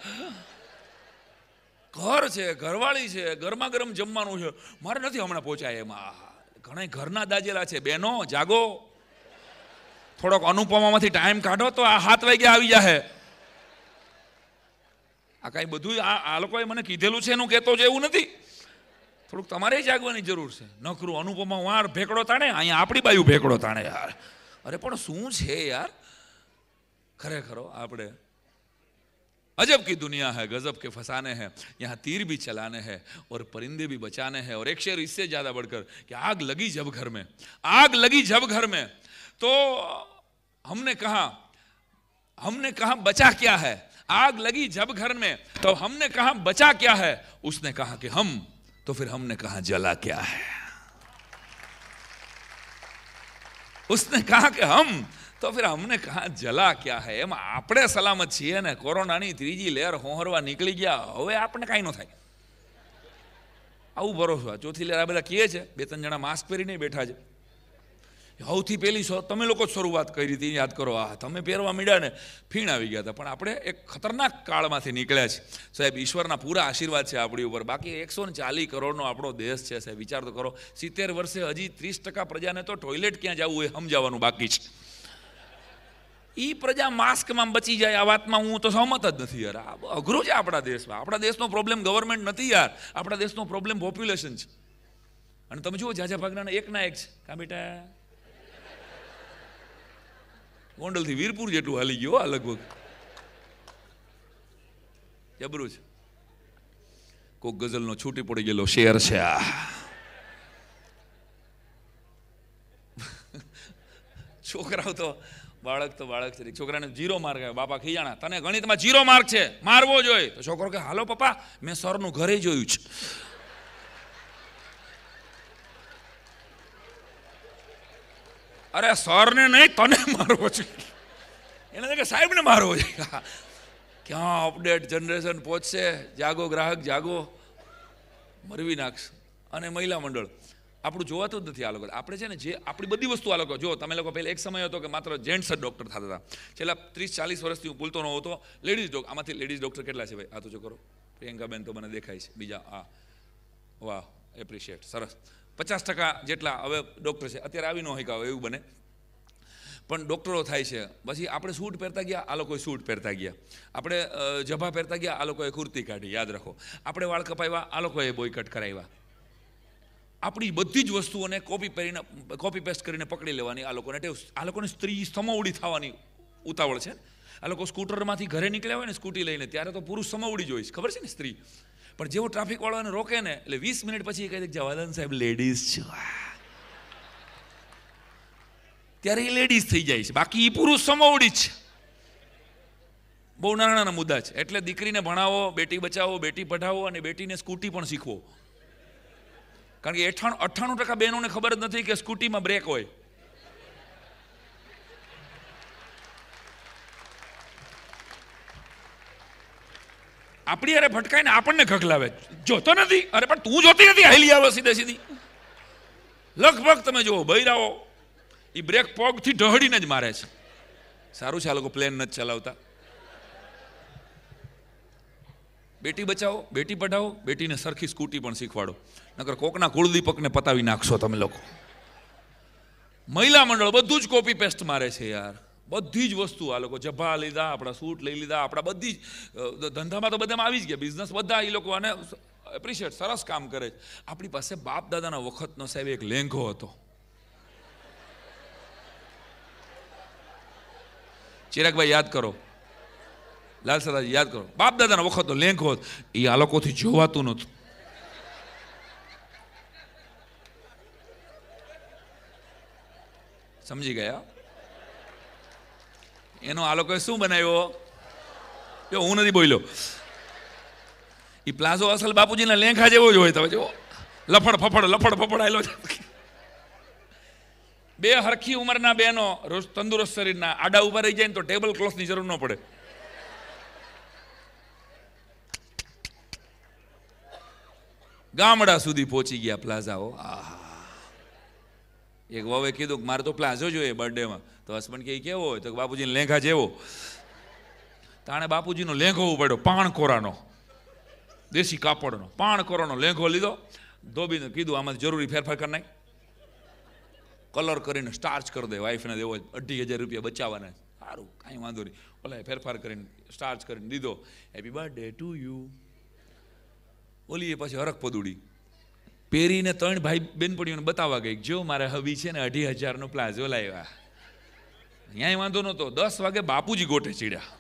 ઘર છે ઘરવાળી છે ગરમા ગરમ જમવાનું છે મારે નથી હમણાં પહોંચાય એમાં ઘણા ઘરના દાજેલા છે બહેનો જાગો થોડોક અનુપમામાંથી ટાઈમ કાઢો તો આ હાથ વાગે આવી જાહે આ કાંઈ બધું આ આ લોકોએ મને કીધેલું છે એનું કહેતો છે એવું નથી થોડુંક તમારે જાગવાની જરૂર છે નકરું અનુપમા વાળ ભેકડો તાણે અહીંયા આપણી બાયુ ભેકડો તાણે યાર અરે પણ શું છે યાર ખરેખરો आप अजब की दुनिया है गजब के फसाने हैं यहाँ तीर भी चलाने हैं और परिंदे भी बचाने हैं और एक शेर इससे ज़्यादा बढ़कर कि आग लगी जब घर में आग लगी जब घर में तो हमने कहा हमने कहा बचा क्या है आग लगी जब घर में तो हमने कहा बचा क्या है उसने कहा कि हम तो फिर हमने कहा जला क्या है उसने कहा कि हम તો ફિર અમને કહાં જલા ક્યાં હે એમાં આપણે સલામત છીએ ને કોરોનાની ત્રીજી લહેર હોંહરવા નીકળી ગયા હવે આપણે કાંઈ ન થાય આવું ભરોસો ચોથી લહેર આ બધા કહે છે બે ત્રણ જણા માસ્ક પહેરીને બેઠા છે સૌથી પહેલી તમે લોકો જ શરૂઆત કરી હતી યાદ કરો આ તમે પહેરવા મીડ્યા ને ફીણ આવી ગયા હતા પણ આપણે એક ખતરનાક કાળમાંથી નીકળ્યા છે સાહેબ ઈશ્વરના પૂરા આશીર્વાદ છે આપણી ઉપર બાકી એકસો ને ચાલીસ કરોડનો આપણો દેશ છે સાહેબ વિચાર તો કરો સિત્તેર વર્ષે હજી ત્રીસ ટકા પ્રજાને તો ટોયલેટ ક્યાં જવું એ સમજાવવાનું બાકી છે એ પ્રજા માસ્કમાં બચી જાય આ વાતમાં હું તો સહમત જ નથી યાર આ અઘરું છે આપણા દેશમાં આપણા દેશનો પ્રોબ્લેમ ગવર્મેન્ટ નથી યાર આપણા દેશનો પ્રોબ્લેમ પોપ્યુલેશન છે અને તમે જુઓ ઝાઝા ભાગના એકના એક છે કા બેટા ગોંડલથી વીરપુર જેટલું હાલી ગયો આ લગભગ જબરું છે કોક ગઝલનો છૂટી પડી ગયેલો શેર છે આ (laughs) છોકરાઓ તો બાળક તો બાળક છે છોકરાને જીરો માર્ક આવ્યો બાપા ખીજાણા તને ગણિતમાં જીરો માર્ક છે મારવો જોઈએ તો છોકરો કે હાલો પપ્પા મેં સરનું ઘરે જોયું છે અરે સરને નહીં તને મારવો છે એને કે સાહેબને મારવો છે ક્યાં અપડેટ જનરેશન પહોંચશે જાગો ગ્રાહક જાગો મરવી નાખશે અને મહિલા મંડળ આપણું જોવાતું જ નથી આ લોકો આપણે છે ને જે આપણી બધી વસ્તુ આ લોકો જો તમે લોકો પહેલાં એક સમય હતો કે માત્ર જેન્ટ્સ જ ડૉક્ટર થતા હતા છેલ્લા ત્રીસ ચાલીસ વર્ષથી હું ભૂલતો ન હતો લેડીઝ ડોક આમાંથી લેડીઝ ડૉક્ટર કેટલા છે ભાઈ આ તો જો કરો પ્રિયંકાબેન તો મને દેખાય છે બીજા આ વાહ એપ્રિશિએટ સરસ પચાસ ટકા જેટલા હવે ડૉક્ટર છે અત્યારે આવી ન હોય એવું બને પણ ડૉક્ટરો થાય છે પછી આપણે સૂટ પહેરતા ગયા આ લોકોએ સૂટ પહેરતા ગયા આપણે જભા પહેરતા ગયા આ લોકોએ કુર્તી કાઢી યાદ રાખો આપણે વાળ કપાવ્યા આ લોકોએ બોયકટ કરાવ્યા આપણી બધી જ વસ્તુઓને કોપી પહેરીને કોપી પેસ્ટ કરીને પકડી લેવાની આ લોકોને આ લોકોની સ્ત્રી સમવડી થવાની ઉતાવળ છે આ લોકો સ્કૂટરમાંથી ઘરે નીકળ્યા હોય ને સ્કૂટી લઈને ત્યારે તો પુરુષ સમવડી જોઈશ ખબર છે ને સ્ત્રી પણ જેવો ટ્રાફિક વાળાને રોકે ને એટલે વીસ મિનિટ પછી એ કહી દે જવાદન સાહેબ લેડીઝ છે ત્યારે એ લેડીઝ થઈ જાય છે બાકી એ પુરુષ સમવડી છે બહુ નાના મુદ્દા છે એટલે દીકરીને ભણાવો બેટી બચાવો બેટી પઢાવો અને બેટીને સ્કૂટી પણ શીખવો કારણ કે અઠાણું અઠ્ઠાણું ટકા બહેનોને ખબર જ નથી કે સ્કૂટીમાં બ્રેક હોય આપણી અરે ભટકાઈને આપણને ખગલાવે જોતો નથી અરે પણ તું જોતી નથી હેલી આવે સીધે સીધી લગભગ તમે જુઓ બૈરાઓ એ બ્રેક પગથી ઢહડીને જ મારે છે સારું છે આ લોકો પ્લેન નથી ચલાવતા બેટી બચાવો બેટી પઢાવો બેટીને સરખી સ્કૂટી પણ શીખવાડો નકર કોકના કુળદીપકને પતાવી નાખશો તમે લોકો મહિલા મંડળ બધું જ કોપી પેસ્ટ મારે છે યાર બધી જ વસ્તુ આ લોકો જભા લીધા આપણા સૂટ લઈ લીધા આપણા બધી જ ધંધામાં તો બધામાં આવી જ ગયા બિઝનેસ બધા એ લોકો અને એપ્રિશિએટ સરસ કામ કરે છે આપણી પાસે બાપ દાદાના વખતનો સાહેબ એક લેંઘો હતો ચિરાગભાઈ યાદ કરો લાલ સદાજી યાદ કરો બાપ દાદાના વખત લેંક હોત એ આ લોકોથી જોવાતું નહોતું સમજી ગયા એનો આ લોકોએ શું બનાવ્યો જો હું નથી બોલ્યો એ પ્લાઝો અસલ બાપુજીના લેંખા જેવો જ હોય તમે જો લફડ ફફડ લફડ ફફડાયેલો બે હરખી ઉંમરના બેનો રોજ તંદુરસ્ત શરીરના આડા ઉભા રહી જાય ને તો ટેબલ ક્લોથની જરૂર ન પડે ગામડા સુધી પહોંચી ગયા પ્લાઝાઓ આહા એક વહુએ કીધું કે મારે તો પ્લાઝો જોઈએ બર્થડેમાં તો હસબન્ડ કે કેવો હોય તો બાપુજીને લેંઘા જેવો તાણે બાપુજીનો લેંઘો ઉપાડ્યો કોરાનો દેશી કાપડનો પાણ કોરાનો લેંઘો લીધો ધોબીને કીધું આમાં જરૂરી ફેરફાર કરી નાખ કલર કરીને સ્ટાર્ચ કરી દે વાઈફને દેવો અઢી હજાર રૂપિયા બચાવવાના સારું કાંઈ વાંધો નહીં ઓલા ફેરફાર કરીને સ્ટાર્ચ કરીને દીધો હેપી ડે ટુ યુ ઓલી એ પછી હરખ પદુડી પહેરીને ત્રણ ભાઈ બેનપણીઓને બતાવવા ગઈ જો મારે હવી છે ને અઢી હજારનો પ્લાઝો લાવ્યા અહીંયા વાંધો નહોતો દસ વાગે બાપુજી ગોટે ચીડ્યા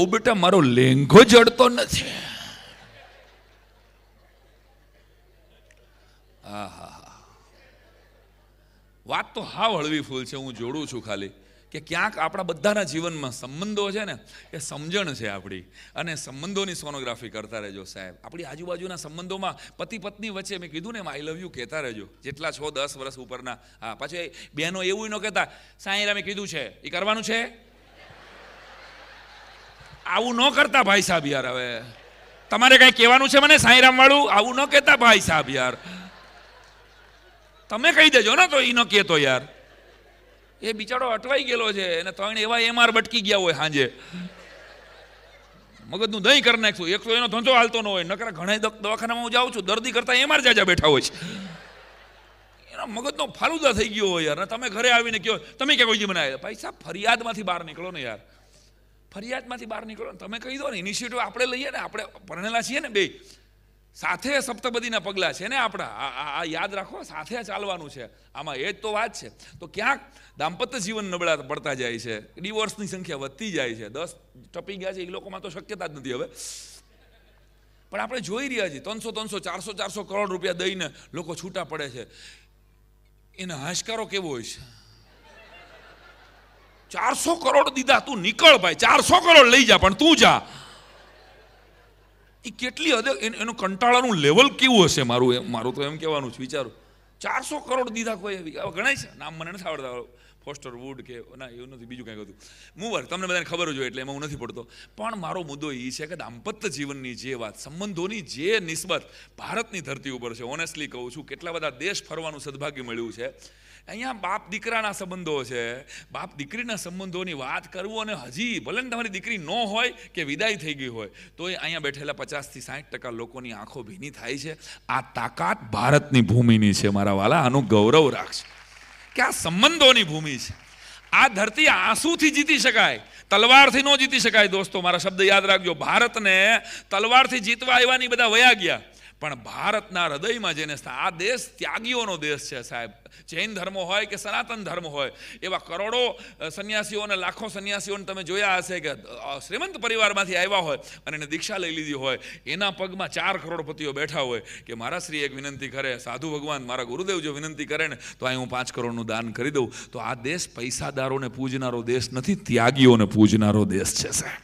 ઓ બેટા મારો લેંઘો જડતો નથી હા હા હા વાત તો હા હળવી ફૂલ છે હું જોડું છું ખાલી કે ક્યાંક આપણા બધાના જીવનમાં સંબંધો છે ને એ સમજણ છે આપણી અને સંબંધોની સોનોગ્રાફી કરતા રહેજો સાહેબ આપણી આજુબાજુના સંબંધોમાં પતિ પત્ની વચ્ચે મેં કીધું ને એમ આઈ લવ યુ કહેતા રહેજો જેટલા છો દસ વર્ષ ઉપરના હા પાછું બહેનો એવું ન કહેતા સાંઈ મેં કીધું છે એ કરવાનું છે આવું ન કરતા ભાઈ સાહેબ યાર હવે તમારે કઈ કહેવાનું છે મને સાંઈરામ વાળું આવું ન કહેતા ભાઈ સાહેબ યાર તમે કહી દેજો ને તો એ ન કહેતો યાર એ બિચારો અટવાઈ ગયેલો છે અને ત્રણ એવા એમાર બટકી ગયા હોય સાંજે મગજનું દહીં કરી નાખ્યું એક તો એનો ધંધો હાલતો ન હોય નકરા ઘણા દવાખાનામાં હું જાઉં છું દર્દી કરતાં એમાર જાજા બેઠા હોય છે એના મગજનો ફાલુદા થઈ ગયો હોય યાર તમે ઘરે આવીને કહો તમે ક્યાં કોઈ બનાવ્યા ભાઈ સાહેબ ફરિયાદમાંથી બહાર નીકળો ને યાર ફરિયાદમાંથી બહાર નીકળો ને તમે કહી દો ને ઇનિશિયેટિવ આપણે લઈએ ને આપણે પરણેલા છીએ ને બે સાથે સપ્તપદીના પગલાં છે ને આપણા આ યાદ રાખો સાથે ચાલવાનું છે આમાં એ જ તો વાત છે તો ક્યાંક દાંપત્ય જીવન નબળા પડતા જાય છે ડિવોર્સની સંખ્યા વધતી જાય છે દસ ટપી ગયા છે એ લોકોમાં તો શક્યતા જ નથી હવે પણ આપણે જોઈ રહ્યા છીએ ત્રણસો ત્રણસો ચારસો ચારસો કરોડ રૂપિયા દઈને લોકો છૂટા પડે છે એના હાશકારો કેવો હોય છે ચારસો કરોડ દીધા તું નીકળ ભાઈ ચારસો કરોડ લઈ જા પણ તું જા એ કેટલી હદે એનું કંટાળાનું લેવલ કેવું હશે મારું એમ મારું તો એમ કહેવાનું છે વિચારો ચારસો કરોડ દીધા કોઈ એવી ગણાય છે નામ મને નથી આવડતા ફોસ્ટર વુડ કે ના એવું નથી બીજું કંઈક હતું મૂવર તમને બધાને ખબર જ હોય એટલે એમાં હું નથી પડતો પણ મારો મુદ્દો એ છે કે દાંપત્ય જીવનની જે વાત સંબંધોની જે નિસ્બત ભારતની ધરતી ઉપર છે ઓનેસ્ટલી કહું છું કેટલા બધા દેશ ફરવાનું સદભાગ્ય મળ્યું છે અહીંયા બાપ દીકરાના સંબંધો છે બાપ દીકરીના સંબંધોની વાત કરવું અને હજી ભલે ને તમારી દીકરી ન હોય કે વિદાય થઈ ગઈ હોય તો એ અહીંયા બેઠેલા પચાસથી સાઠ ટકા લોકોની આંખો ભીની થાય છે આ તાકાત ભારતની ભૂમિની છે મારા વાલા આનું ગૌરવ રાખશે કે આ સંબંધોની ભૂમિ છે આ ધરતી આંસુથી જીતી શકાય તલવારથી ન જીતી શકાય દોસ્તો મારા શબ્દ યાદ રાખજો ભારતને તલવારથી જીતવા એવાની બધા વયા ગયા પણ ભારતના હૃદયમાં જેને આ દેશ ત્યાગીઓનો દેશ છે સાહેબ જૈન ધર્મ હોય કે સનાતન ધર્મ હોય એવા કરોડો સંન્યાસીઓ અને લાખો સંન્યાસીઓને તમે જોયા હશે કે શ્રીમંત પરિવારમાંથી આવ્યા હોય અને એને દીક્ષા લઈ લીધી હોય એના પગમાં ચાર કરોડપતિઓ બેઠા હોય કે મારા શ્રી એક વિનંતી કરે સાધુ ભગવાન મારા ગુરુદેવ જો વિનંતી કરે ને તો અહીં હું પાંચ કરોડનું દાન કરી દઉં તો આ દેશ પૈસાદારોને પૂજનારો દેશ નથી ત્યાગીઓને પૂજનારો દેશ છે સાહેબ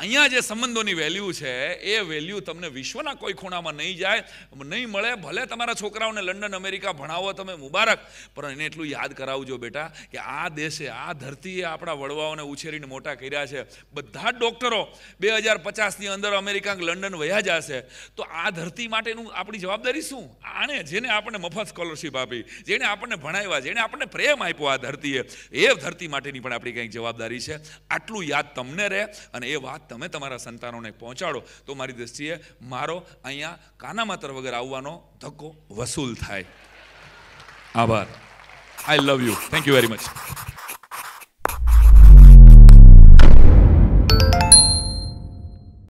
અહીંયા જે સંબંધોની વેલ્યુ છે એ વેલ્યુ તમને વિશ્વના કોઈ ખૂણામાં નહીં જાય નહીં મળે ભલે તમારા છોકરાઓને લંડન અમેરિકા ભણાવો તમે મુબારક પણ એને એટલું યાદ કરાવજો બેટા કે આ દેશે આ ધરતીએ આપણા વડવાઓને ઉછેરીને મોટા કર્યા છે બધા જ ડૉક્ટરો બે હજાર પચાસની અંદર અમેરિકા લંડન વયા જશે તો આ ધરતી માટેનું આપણી જવાબદારી શું આણે જેને આપણને મફત સ્કોલરશિપ આપી જેણે આપણને ભણાવ્યા જેણે આપણને પ્રેમ આપ્યો આ ધરતીએ એ ધરતી માટેની પણ આપણી કંઈક જવાબદારી છે આટલું યાદ તમને રહે અને એ વાત તમે તમારા સંતાનોને પહોંચાડો તો મારી દ્રષ્ટિએ મારો અહીંયા કાના માત્ર વગર આવવાનો ધક્કો વસૂલ થાય આભાર I love you thank you very much